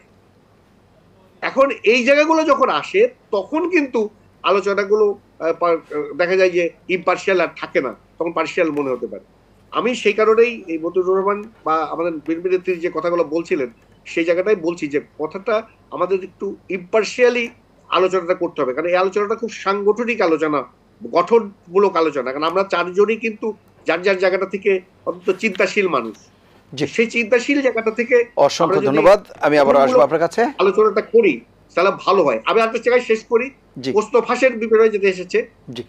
এখন এই জায়গাগুলো যখন আসে তখন কিন্তু আলোচনাগুলো দেখা যায় যে ইম্পার্শিয়াল আর থাকে না তখন পার্সিয়াল মনে হতে পারে আমি সেই কারণেই এই মতুর রহমান বা আমাদের বীর যে কথাগুলো বলছিলেন সেই জায়গাটাই বলছি যে কথাটা আমাদের একটু ইম্পার্সিয়ালি আলোচনাটা করতে হবে কারণ এই আলোচনাটা খুব সাংগঠনিক আলোচনা গঠনমূলক আলোচনা কারণ আমরা চারজনই কিন্তু যার যার জায়গাটা থেকে অন্তত চিন্তাশীল মানুষ সেই চিন্তাশীল জায়গাটা থেকে অসংখ্য ধন্যবাদ আমি আবার আসবো আপনার কাছে আলোচনাটা করি তাহলে ভালো হয় আমি একটা জায়গায় শেষ করি প্রশ্ন ফাঁসের বিপরীতে যেতে এসেছে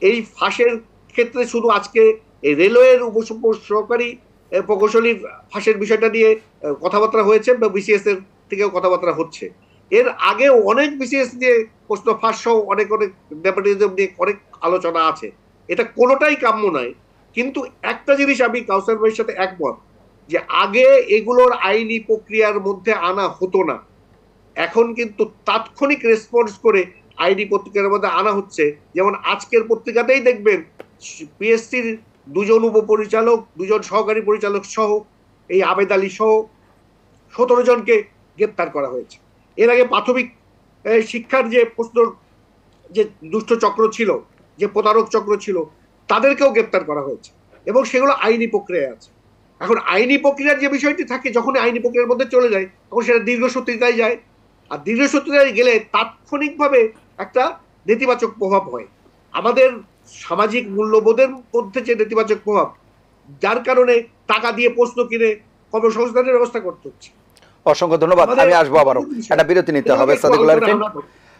এই ফাঁসের ক্ষেত্রে শুধু আজকে রেলওয়ের রেলওয়ের সহকারী প্রকৌশলী ফাঁসের বিষয়টা নিয়ে কথাবার্তা হয়েছে বা বিসিএস এর থেকেও কথাবার্তা হচ্ছে এর আগেও অনেক বিসিএস নিয়ে প্রশ্ন ফাঁস সহ অনেক অনেক নেপোটিজম নিয়ে অনেক আলোচনা আছে এটা কোনোটাই কাম্য নয় কিন্তু একটা জিনিস আমি কাউসার ভাইয়ের সাথে একমত যে আগে এগুলোর আইনি প্রক্রিয়ার মধ্যে আনা হতো না এখন কিন্তু তাৎক্ষণিক রেসপন্স করে আইনি পত্রিকার মধ্যে আনা হচ্ছে যেমন আজকের পত্রিকাতেই দেখবেন পিএসসির দুজন উপপরিচালক দুজন সহকারী পরিচালক সহ এই আবেদ আলী সহ সতেরো জনকে গ্রেপ্তার করা হয়েছে এর আগে প্রাথমিক শিক্ষার যে প্রশ্ন যে দুষ্ট চক্র ছিল যে প্রতারক চক্র ছিল তাদেরকেও গ্রেপ্তার করা হয়েছে এবং সেগুলো আইনি প্রক্রিয়ায় আছে এখন আইনি প্রক্রিয়ার যে বিষয়টি থাকে যখন আইনি প্রক্রিয়ার মধ্যে চলে যায় তখন সেটা দীর্ঘসূত্রিতায় যায় আর দীর্ঘসূত্রিতায় গেলে তাৎক্ষণিকভাবে একটা নেতিবাচক প্রভাব হয় আমাদের সামাজিক মূল্যবোধের মধ্যে যে নেতিবাচক প্রভাব যার কারণে টাকা দিয়ে প্রশ্ন কিনে কর্মসংস্থানের ব্যবস্থা করতে হচ্ছে অসংখ্য ধন্যবাদ আমি আসবো আবারও একটা বিরতি নিতে হবে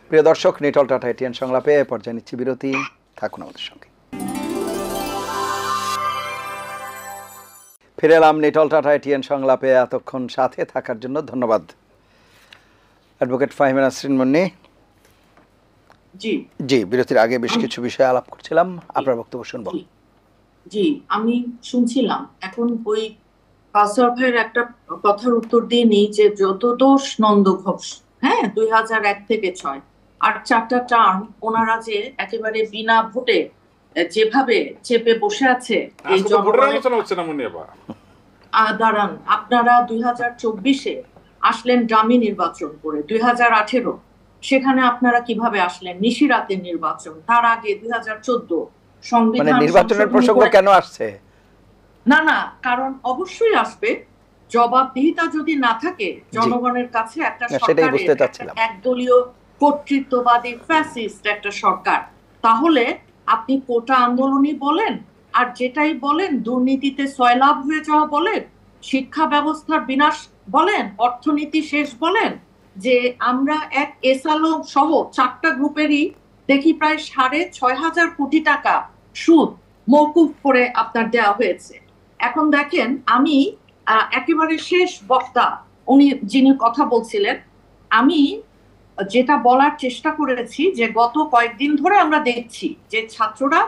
প্রিয় দর্শক নিটল টাটা এটিএন সংলাপে পর্যায়ে নিচ্ছি বিরতি থাকুন আমাদের সঙ্গে ফিরে এলাম নিটল টাটা এটিএন সংলাপে এতক্ষণ সাথে থাকার জন্য ধন্যবাদ অ্যাডভোকেট ফাহিমা আসরিন মুন্নি জি বিরতির আগে বেশ কিছু আলাপ করছিলাম আপনার বক্তব্য শুনবো জি আমি শুনছিলাম এখন ওই ভাইয়ের একটা কথার উত্তর দিয়ে নেই যে যত দোষ নন্দ ঘোষ হ্যাঁ দুই হাজার এক থেকে ছয় আর চারটা টার্ম ওনারা যে একেবারে বিনা ভোটে যেভাবে চেপে বসে আছে এই দাঁড়ান আপনারা দুই হাজার চব্বিশে আসলেন গ্রামীণ নির্বাচন করে দুই হাজার আঠেরো সেখানে আপনারা কিভাবে আসলেন নিশিরাতের নির্বাচন তার আগে দুই হাজার চোদ্দ সংবিধান মানে নির্বাচনের প্রসঙ্গ কেন আসছে না না কারণ অবশ্যই আসবে জবাবদিহিতা যদি না থাকে জনগণের কাছে একটা সরকারের একদলীয় কর্তৃত্ববাদী ফ্যাসিস্ট একটা সরকার তাহলে আপনি কোটা আন্দোলনই বলেন আর যেটাই বলেন দুর্নীতিতে সয়লাভ হয়ে যাওয়া বলেন শিক্ষা ব্যবস্থার বিনাশ বলেন অর্থনীতি শেষ বলেন যে আমরা এক এসালো সহ চারটা গ্রুপেরই দেখি প্রায় সাড়ে ছয় হাজার কোটি টাকা সুদ মৌকুফ করে আপনার দেওয়া হয়েছে এখন দেখেন আমি একেবারে শেষ বক্তা উনি যিনি কথা বলছিলেন আমি যেটা বলার চেষ্টা করেছি যে গত কয়েকদিন ধরে আমরা দেখছি যে ছাত্ররা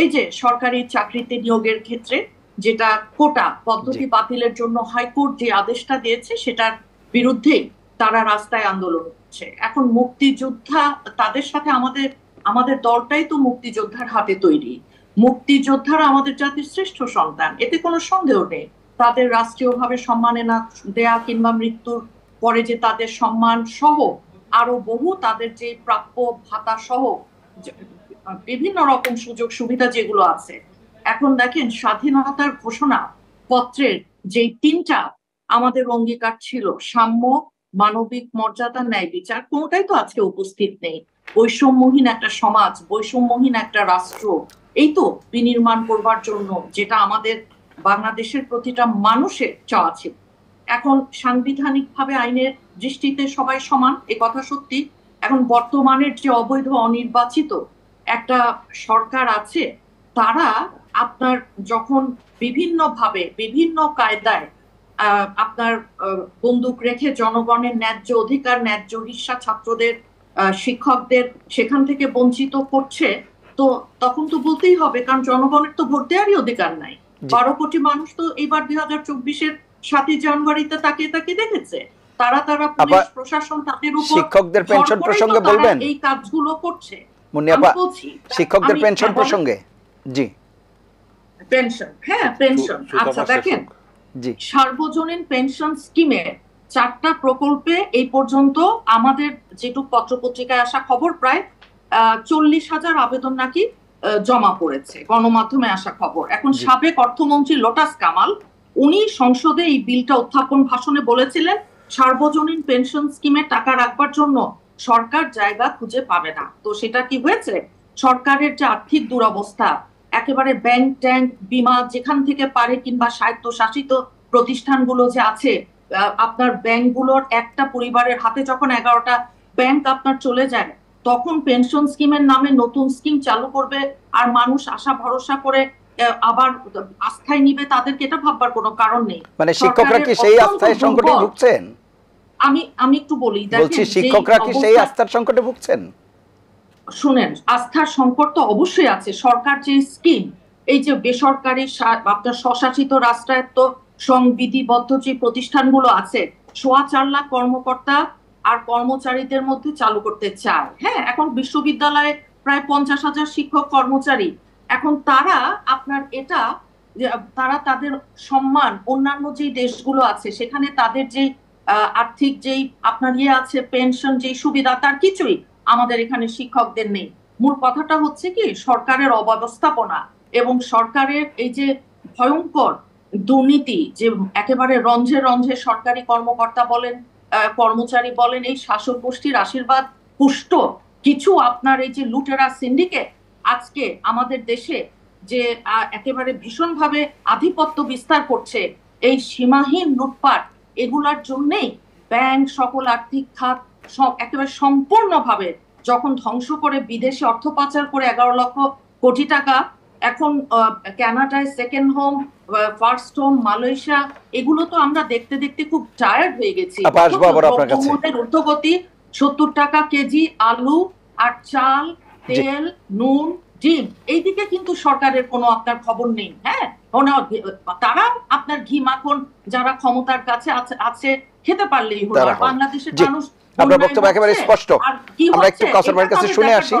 এই যে সরকারি চাকরিতে নিয়োগের ক্ষেত্রে যেটা কোটা পদ্ধতি বাতিলের জন্য হাইকোর্ট যে আদেশটা দিয়েছে সেটার বিরুদ্ধেই তারা রাস্তায় আন্দোলন হচ্ছে এখন মুক্তিযোদ্ধা তাদের সাথে আমাদের আমাদের দলটাই তো মুক্তিযোদ্ধার হাতে তৈরি মুক্তিযোদ্ধারা আমাদের জাতির শ্রেষ্ঠ সন্তান এতে কোনো সন্দেহ নেই তাদের রাষ্ট্রীয়ভাবে সম্মানে না দেয়া কিংবা মৃত্যুর পরে যে তাদের সম্মান সহ আরো বহু তাদের যে প্রাপ্য ভাতা সহ বিভিন্ন রকম সুযোগ সুবিধা যেগুলো আছে এখন দেখেন স্বাধীনতার ঘোষণা পত্রের যে তিনটা আমাদের অঙ্গীকার ছিল সাম্য মানবিক মর্যাদা ন্যায় বিচার কোনোটাই তো আজকে উপস্থিত নেই বৈষম্যহীন একটা সমাজ বৈষম্যহীন একটা রাষ্ট্র এই তো বিনির্মাণ করবার জন্য যেটা আমাদের বাংলাদেশের প্রতিটা মানুষের চাওয়া ছিল এখন সাংবিধানিক ভাবে আইনের দৃষ্টিতে সবাই সমান এ কথা সত্যি এখন বর্তমানের যে অবৈধ অনির্বাচিত একটা সরকার আছে তারা আপনার যখন বিভিন্নভাবে বিভিন্ন কায়দায় আপনার বন্দুক রেখে জনগণের ন্যায্য অধিকার ন্যায্য হিসা ছাত্রদের শিক্ষকদের সেখান থেকে বঞ্চিত করছে তো তখন তো বলতেই হবে কারণ জনগণের তো ভোট দেওয়ারই অধিকার নাই বারো কোটি মানুষ তো এবার দুই হাজার চব্বিশের সাতই জানুয়ারিতে তাকিয়ে তাকিয়ে দেখেছে তারা তারা পুলিশ প্রশাসন তাদের উপর শিক্ষকদের পেনশন প্রসঙ্গে বলবেন এই কাজগুলো করছে মুন্নিয়াপা শিক্ষকদের পেনশন প্রসঙ্গে জি পেনশন হ্যাঁ পেনশন আচ্ছা দেখেন সার্বজনীন পেনশন স্কিমে চারটা প্রকল্পে এই পর্যন্ত আমাদের যেটুক পত্রপত্রিকায় আসা খবর প্রায় চল্লিশ হাজার আবেদন নাকি জমা পড়েছে গণমাধ্যমে আসা খবর এখন সাবেক অর্থমন্ত্রী লোটাস কামাল উনি সংসদে এই বিলটা উত্থাপন ভাষণে বলেছিলেন সার্বজনীন পেনশন স্কিমে টাকা রাখবার জন্য সরকার জায়গা খুঁজে পাবে না তো সেটা কি হয়েছে সরকারের যে আর্থিক দুরবস্থা একেবারে ব্যাংক ট্যাঙ্ক বিমা যেখান থেকে পারে কিংবা স্বায়ত্তশাসিত প্রতিষ্ঠানগুলো যে আছে আপনার ব্যাংকগুলোর একটা পরিবারের হাতে যখন এগারোটা ব্যাংক আপনার চলে যায় তখন পেনশন স্কিমের নামে নতুন স্কিম চালু করবে আর মানুষ আশা ভরসা করে আবার আস্থায় নিবে তাদেরকে এটা ভাববার কোনো কারণ নেই মানে শিক্ষকরা কি সেই আস্থায় সংকটে ভুগছেন আমি আমি একটু বলি দেখেন শিক্ষকরা কি সেই আস্থার সংকটে ভুগছেন শুনেন আস্থার সংকট তো অবশ্যই আছে সরকার যে স্কিম এই যে বেসরকারি আপনার স্বশাসিত রাষ্ট্রায়ত্ত সংবিধিবদ্ধ যে প্রতিষ্ঠানগুলো আছে সোয়া চার লাখ কর্মকর্তা আর কর্মচারীদের মধ্যে চালু করতে চায় হ্যাঁ এখন বিশ্ববিদ্যালয়ে প্রায় পঞ্চাশ হাজার শিক্ষক কর্মচারী এখন তারা আপনার এটা তারা তাদের সম্মান অন্যান্য যে দেশগুলো আছে সেখানে তাদের যে আর্থিক যেই আপনার ইয়ে আছে পেনশন যেই সুবিধা তার কিছুই আমাদের এখানে শিক্ষকদের নেই মূল কথাটা হচ্ছে কি সরকারের অব্যবস্থাপনা এবং সরকারের এই যে ভয়ঙ্কর দুর্নীতি যে একেবারে রঞ্ঝে রঞ্ঝে সরকারি কর্মকর্তা বলেন কর্মচারী বলেন এই শাসক গোষ্ঠীর আশীর্বাদ পুষ্ট কিছু আপনার এই যে লুটেরা সিন্ডিকেট আজকে আমাদের দেশে যে একেবারে ভীষণভাবে আধিপত্য বিস্তার করছে এই সীমাহীন লুটপাট এগুলার জন্যেই ব্যাংক সকল আর্থিক খাত একেবারে সম্পূর্ণভাবে যখন ধ্বংস করে বিদেশে অর্থ পাচার করে এগারো লক্ষ কোটি টাকা এখন ক্যানাডায় second home first home Malaysia এগুলো তো আমরা দেখতে দেখতে খুব টায়ার্ড হয়ে গেছি ঊর্ধ্বগতি সত্তর টাকা কেজি আলু আর চাল তেল নুন ডিম এইদিকে কিন্তু সরকারের কোনো আপনার খবর নেই হ্যাঁ তারা আপনার ঘি মাখন যারা ক্ষমতার কাছে আছে খেতে পারলেই হলো বাংলাদেশের মানুষ আপনার বক্তব্য একেবারে স্পষ্ট আমরা একটু কাস্টমারের কাছে শুনে আসি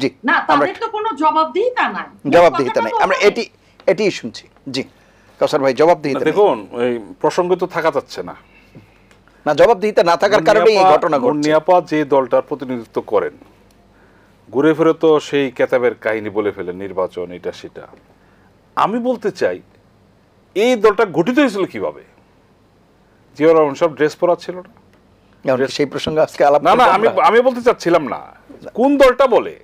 জি না তাদের তো কোনো জবাবদিহিতা নাই জবাবদিহিতা নাই আমরা এটি এটি শুনছি জি কাউসার ভাই জবাবদিহিতা দেখুন এই প্রসঙ্গ তো থাকা যাচ্ছে না না জবাবদিহিতা না থাকার কারণে এই ঘটনা ঘটছে নিয়াপা যে দলটার প্রতিনিধিত্ব করেন ঘুরে ফিরে তো সেই কেতাবের কাহিনী বলে ফেলেন নির্বাচন এটা সেটা আমি বলতে চাই এই দলটা গঠিত হয়েছিল কিভাবে জিয়াউর রহমান সব ড্রেস পরা ছিল না সেই প্রসঙ্গে আজকে আলাপ না না আমি আমি বলতে চাচ্ছিলাম না কোন দলটা বলে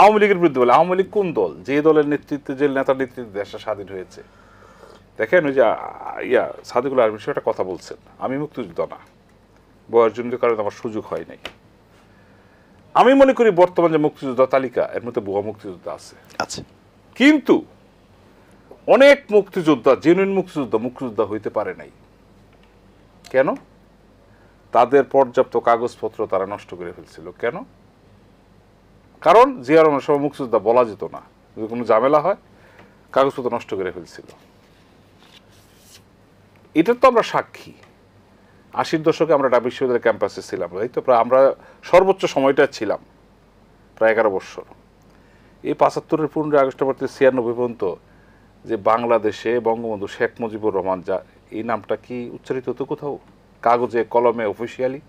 আওয়ামী লীগের বিরুদ্ধে বলে আওয়ামী লীগ কোন দল যে দলের নেতৃত্বে যে নেতার নেতৃত্বে দেশটা স্বাধীন হয়েছে দেখেন ওই যে ইয়া সাদিকুল আলম একটা কথা বলছেন আমি মুক্তিযুদ্ধ না বয়সজনিত কারণে আমার সুযোগ হয় নাই আমি মনে করি বর্তমান যে মুক্তিযোদ্ধা তালিকা এর মধ্যে ভুয়া মুক্তিযোদ্ধা আছে আছে কিন্তু অনেক মুক্তিযোদ্ধা জেনুইন মুক্তিযোদ্ধা মুক্তিযোদ্ধা হইতে পারে নাই কেন তাদের পর্যাপ্ত কাগজপত্র তারা নষ্ট করে ফেলছিল কেন কারণ জিয়ার রহমানের সময় মুক্তিযোদ্ধা বলা যেত না যদি কোনো ঝামেলা হয় কাগজপত্র নষ্ট করে ফেলছিল এটার তো আমরা সাক্ষী আশির দশকে আমরা ঢাকা বিশ্ববিদ্যালয়ের ক্যাম্পাসে ছিলাম তাই তো প্রায় আমরা সর্বোচ্চ সময়টা ছিলাম প্রায় এগারো বৎসর এই পাঁচাত্তরের পনেরোই আগস্ট পর থেকে ছিয়ানব্বই পর্যন্ত যে বাংলাদেশে বঙ্গবন্ধু শেখ মুজিবুর রহমান যা এই নামটা কি উচ্চারিত হতো কোথাও কাগজে কলমে অফিসিয়ালি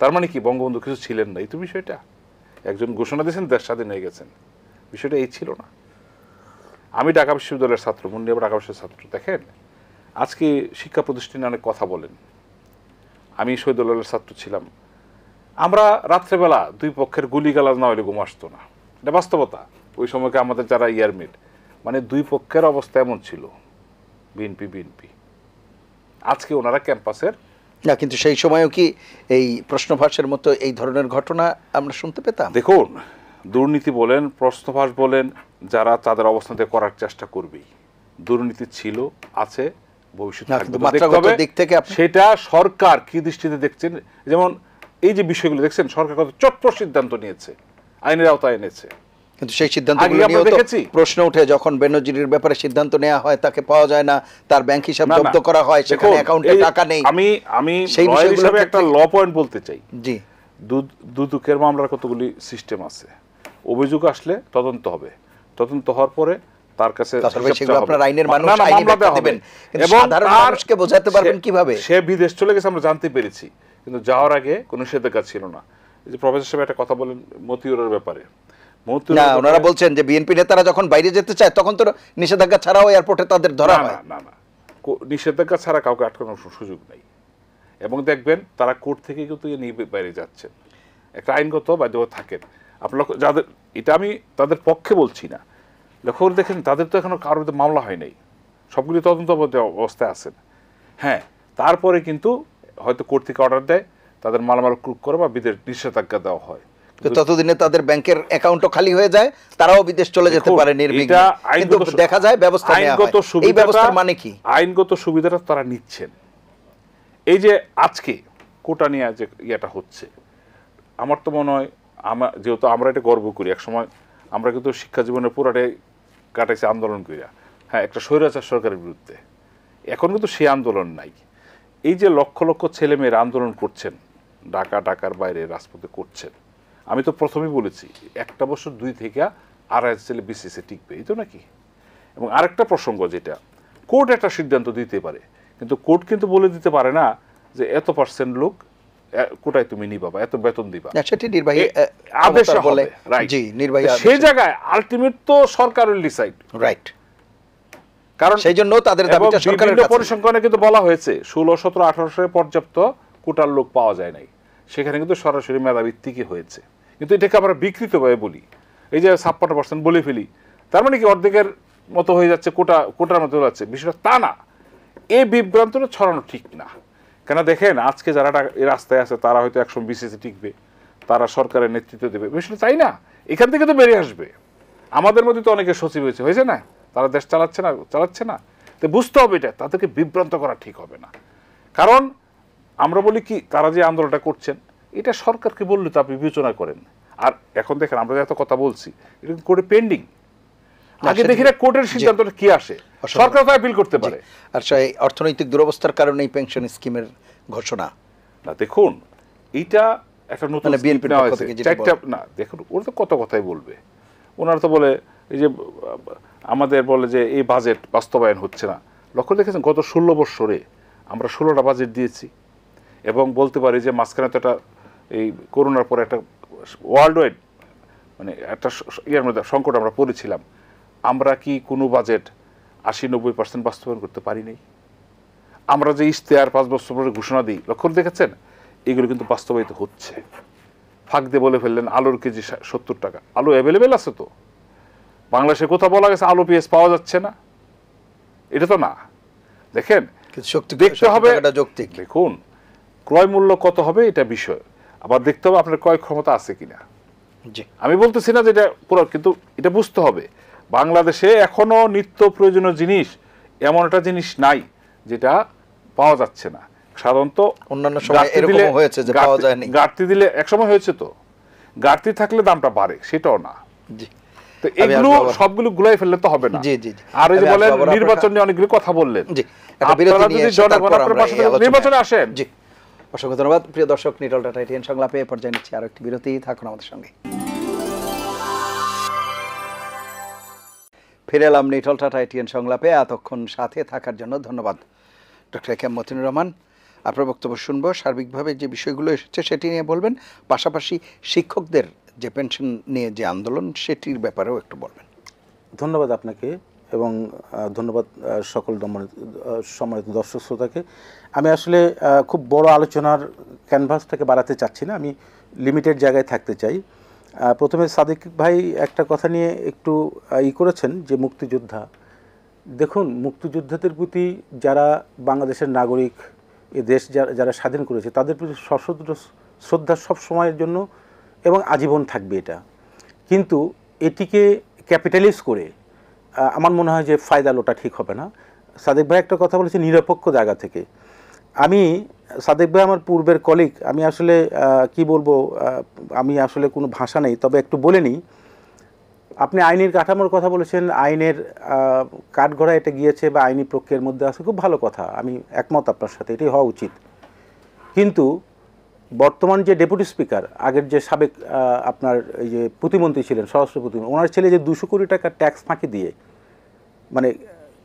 তার মানে কি বঙ্গবন্ধু কিছু ছিলেন না এই তো বিষয়টা একজন ঘোষণা দিয়েছেন দেশ স্বাধীন হয়ে গেছেন বিষয়টা এই ছিল না আমি ঢাকা বিশ্ববিদ্যালয়ের ছাত্র মুন্ডি ঢাকা বিশ্ববিদ্যালয়ের ছাত্র দেখেন আজকে শিক্ষা প্রতিষ্ঠানে অনেক কথা বলেন আমি শহীদুল্লাহের ছাত্র ছিলাম আমরা রাত্রেবেলা দুই পক্ষের গুলি গালাজ না হলে ঘুম আসতো না এটা বাস্তবতা ওই সময়কে আমাদের যারা ইয়ারমিট মানে দুই পক্ষের অবস্থা এমন ছিল বিএনপি বিএনপি আজকে ওনারা ক্যাম্পাসের না কিন্তু সেই সময়ও কি এই প্রশ্নফাঁসের মতো এই ধরনের ঘটনা আমরা শুনতে পেতাম দেখুন দুর্নীতি বলেন প্রশ্নফাঁস বলেন যারা তাদের অবস্থানতে করার চেষ্টা করবেই দুর্নীতি ছিল আছে ভবিষ্যতে দিক থেকে সেটা সরকার কি দৃষ্টিতে দেখছেন যেমন এই যে বিষয়গুলো দেখছেন সরকার কত চটপট সিদ্ধান্ত নিয়েছে আইনের আওতায় এনেছে কিন্তু সেই সিদ্ধান্ত প্রশ্ন উঠে যখন বেনজিরের ব্যাপারে সিদ্ধান্ত নেওয়া হয় তাকে পাওয়া যায় না তার ব্যাংক হিসাব জব্দ করা হয় সেখানে অ্যাকাউন্টে টাকা নেই আমি আমি সেই বিষয়গুলো একটা ল পয়েন্ট বলতে চাই জি দুদুকের মামলার কতগুলি সিস্টেম আছে অভিযোগ আসলে তদন্ত হবে তদন্ত হওয়ার পরে তার কাছে আপনার আইনের মানুষ দেবেন এবং মানুষকে বোঝাতে পারবেন কিভাবে সে বিদেশ চলে গেছে আমরা জানতে পেরেছি কিন্তু যাওয়ার আগে কোনো নিষেধাজ্ঞা ছিল না এই যে প্রফেসর সাহেব একটা কথা বলেন মতিউরের ব্যাপারে না ওনারা বলছেন যে বিএনপি নেতারা যখন বাইরে যেতে চায় তখন তো নিষেধাজ্ঞা ছাড়াও এয়ারপোর্টে তাদের ধরা হয় না না নিষেধাজ্ঞা ছাড়া কাউকে আটকানোর সুযোগ নেই এবং দেখবেন তারা কোর্ট থেকে কিন্তু নিয়ে বাইরে যাচ্ছেন একটা আইনগত বাধ্যতা থাকেন আপনার যাদের এটা আমি তাদের পক্ষে বলছি না লেখক দেখেন তাদের তো এখনও কারোর মামলা হয় নাই সবগুলি তদন্ত অবস্থায় আছেন হ্যাঁ তারপরে কিন্তু হয়তো কোর্ট থেকে অর্ডার দেয় তাদের মালামাল ক্রুক করে বা বিদেশ নিষেধাজ্ঞা দেওয়া হয় ততদিনে তাদের ব্যাংকের অ্যাকাউন্টও খালি হয়ে যায় তারাও বিদেশ চলে যেতে পারে কিন্তু দেখা যায় ব্যবস্থা আইনগত এই ব্যবস্থার মানে কি আইনগত সুবিধাটা তারা নিচ্ছেন এই যে আজকে কোটা নিয়ে যে ইয়েটা হচ্ছে আমার তো মনে হয় আমার যেহেতু আমরা এটা গর্ব করি একসময় আমরা কিন্তু শিক্ষা জীবনে পুরাটাই কাটাইছি আন্দোলন করিয়া হ্যাঁ একটা স্বৈরাচার সরকারের বিরুদ্ধে এখন কিন্তু সে আন্দোলন নাই এই যে লক্ষ লক্ষ ছেলেমেয়েরা আন্দোলন করছেন ঢাকা ঢাকার বাইরে রাজপথে করছেন আমি তো প্রথমেই বলেছি একটা বছর দুই থেকে আড়াই ছেলে বিসিএসে টিকবে এই তো নাকি এবং আরেকটা প্রসঙ্গ যেটা কোর্ট একটা সিদ্ধান্ত দিতে পারে কিন্তু কোর্ট কিন্তু বলে দিতে পারে না যে এত পার্সেন্ট লোক কোটায় তুমি নিবা বা এত বেতন দিবা সেটি আচ্ছা, নির্বাহী আদেশ বলে জি নির্বাহী সেই জায়গায় আলটিমেট তো সরকার ডিসাইড রাইট কারণ সেই জন্য তাদের দাবিটা সরকারের পরিসংখ্যানে কিন্তু বলা হয়েছে 16 17 18 পর্যাপ্ত কোটার লোক পাওয়া যায় নাই সেখানে কিন্তু সরাসরি মেধাভিত্তিকই হয়েছে কিন্তু এটাকে আমরা বিকৃতভাবে বলি এই যে ছাপ্পান্ন পার্সেন্ট বলে ফেলি তার মানে কি অর্ধেকের মতো হয়ে যাচ্ছে কোটা কোটার মতো যাচ্ছে বিষয়টা তা না এই বিভ্রান্তটা ছড়ানো ঠিক না কেন দেখেন আজকে যারা রাস্তায় আছে তারা হয়তো একশো বিসিসি টিকবে তারা সরকারের নেতৃত্ব দেবে বিষয়টা তাই না এখান থেকে তো বেরিয়ে আসবে আমাদের মধ্যে তো অনেকে সচিব হয়েছে হয়েছে না তারা দেশ চালাচ্ছে না চালাচ্ছে না তো বুঝতে হবে এটা তাদেরকে বিভ্রান্ত করা ঠিক হবে না কারণ আমরা বলি কি তারা যে আন্দোলনটা করছেন এটা সরকারকে বললে তো আপনি বিবেচনা করেন আর এখন দেখেন আমরা এত কথা বলছি এটা কোর্টে পেন্ডিং আচ্ছা, আগে দেখি না কোর্টের সিদ্ধান্তটা কি আসে সরকার তো অ্যাপিল করতে পারে আচ্ছা এই অর্থনৈতিক দুরবস্থার কারণে এই পেনশন স্কিমের ঘোষণা না দেখুন এটা একটা নতুন বিএনপি মানে চারটা না দেখুন ওরা তো কত কথাই বলবে ওনারা তো বলে এই যে আমাদের বলে যে এই বাজেট বাস্তবায়ন হচ্ছে না লক্ষ্য দেখেছেন গত ষোলো বছরে আমরা ষোলোটা বাজেট দিয়েছি এবং বলতে পারি যে মাঝখানে তো একটা এই করোনার পরে একটা ওয়ার্ল্ড ওয়াইড মানে একটা ইয়ের মধ্যে সংকট আমরা পড়েছিলাম আমরা কি কোনো বাজেট আশি নব্বই পার্সেন্ট বাস্তবায়ন করতে পারি নাই আমরা যে ইশতেহার পাঁচ বছর পরে ঘোষণা দিই লক্ষ্য দেখেছেন এগুলো কিন্তু বাস্তবায়িত হচ্ছে ফাঁক দিয়ে বলে ফেললেন আলুর কেজি সত্তর টাকা আলু অ্যাভেলেবেল আছে তো বাংলাদেশে কোথাও বলা গেছে আলু পেঁয়াজ পাওয়া যাচ্ছে না এটা তো না দেখেন দেখতে হবে দেখুন ক্রয় মূল্য কত হবে এটা বিষয় আবার দেখতে হবে আপনার ক্রয় ক্ষমতা আছে কিনা আমি বলতেছি না যে এটা পুরো কিন্তু এটা বুঝতে হবে বাংলাদেশে এখনো নিত্য প্রয়োজনীয় জিনিস এমন একটা জিনিস নাই যেটা পাওয়া যাচ্ছে না সাধারণত অন্যান্য সময় এরকম হয়েছে যে পাওয়া যায়নি ঘাটতি দিলে একসময় হয়েছে তো গাড়তি থাকলে দামটা বাড়ে সেটাও না জি তো এগুলো সবগুলো গুলাই ফেললে তো হবে না জি জি আর ওই যে বলেন নির্বাচন নিয়ে অনেকগুলো কথা বললেন জি আপনারা যদি জনগণ নির্বাচনে আসেন জি অসংখ্য ধন্যবাদ প্রিয় দর্শক নিটল ডাটা এটিএন সংলাপে পর্যায়ে নিচ্ছি আরও একটি বিরতি থাকুন আমাদের সঙ্গে ফিরে এলাম নিটল টাটা এটিএন সংলাপে এতক্ষণ সাথে থাকার জন্য ধন্যবাদ ডক্টর এ মতিনুর রহমান আপনার বক্তব্য শুনব সার্বিকভাবে যে বিষয়গুলো এসেছে সেটি নিয়ে বলবেন পাশাপাশি শিক্ষকদের যে পেনশন নিয়ে যে আন্দোলন সেটির ব্যাপারেও একটু বলবেন ধন্যবাদ আপনাকে এবং ধন্যবাদ সকল সম্মানিত দর্শক শ্রোতাকে আমি আসলে খুব বড় আলোচনার ক্যানভাসটাকে বাড়াতে চাচ্ছি না আমি লিমিটেড জায়গায় থাকতে চাই প্রথমে সাদিক ভাই একটা কথা নিয়ে একটু ই করেছেন যে মুক্তিযোদ্ধা দেখুন মুক্তিযোদ্ধাদের প্রতি যারা বাংলাদেশের নাগরিক এ দেশ যারা যারা স্বাধীন করেছে তাদের প্রতি সশস্ত্র শ্রদ্ধা সব সময়ের জন্য এবং আজীবন থাকবে এটা কিন্তু এটিকে ক্যাপিটালাইজ করে আমার মনে হয় যে ফায়দা লোটা ঠিক হবে না সাদেক ভাই একটা কথা বলেছে নিরপেক্ষ জায়গা থেকে আমি সাদেক ভাই আমার পূর্বের কলিগ আমি আসলে কি বলবো আমি আসলে কোনো ভাষা নেই তবে একটু বলে নিই আপনি আইনের কাঠামোর কথা বলেছেন আইনের কাঠগড়া এটা গিয়েছে বা আইনি প্রক্রিয়ার মধ্যে আছে খুব ভালো কথা আমি একমত আপনার সাথে এটি হওয়া উচিত কিন্তু বর্তমান যে ডেপুটি স্পিকার আগের যে সাবেক আপনার এই যে প্রতিমন্ত্রী ছিলেন স্বরাষ্ট্র প্রতিমন্ত্রী ওনার ছেলে যে দুশো কোটি টাকা ট্যাক্স ফাঁকি দিয়ে মানে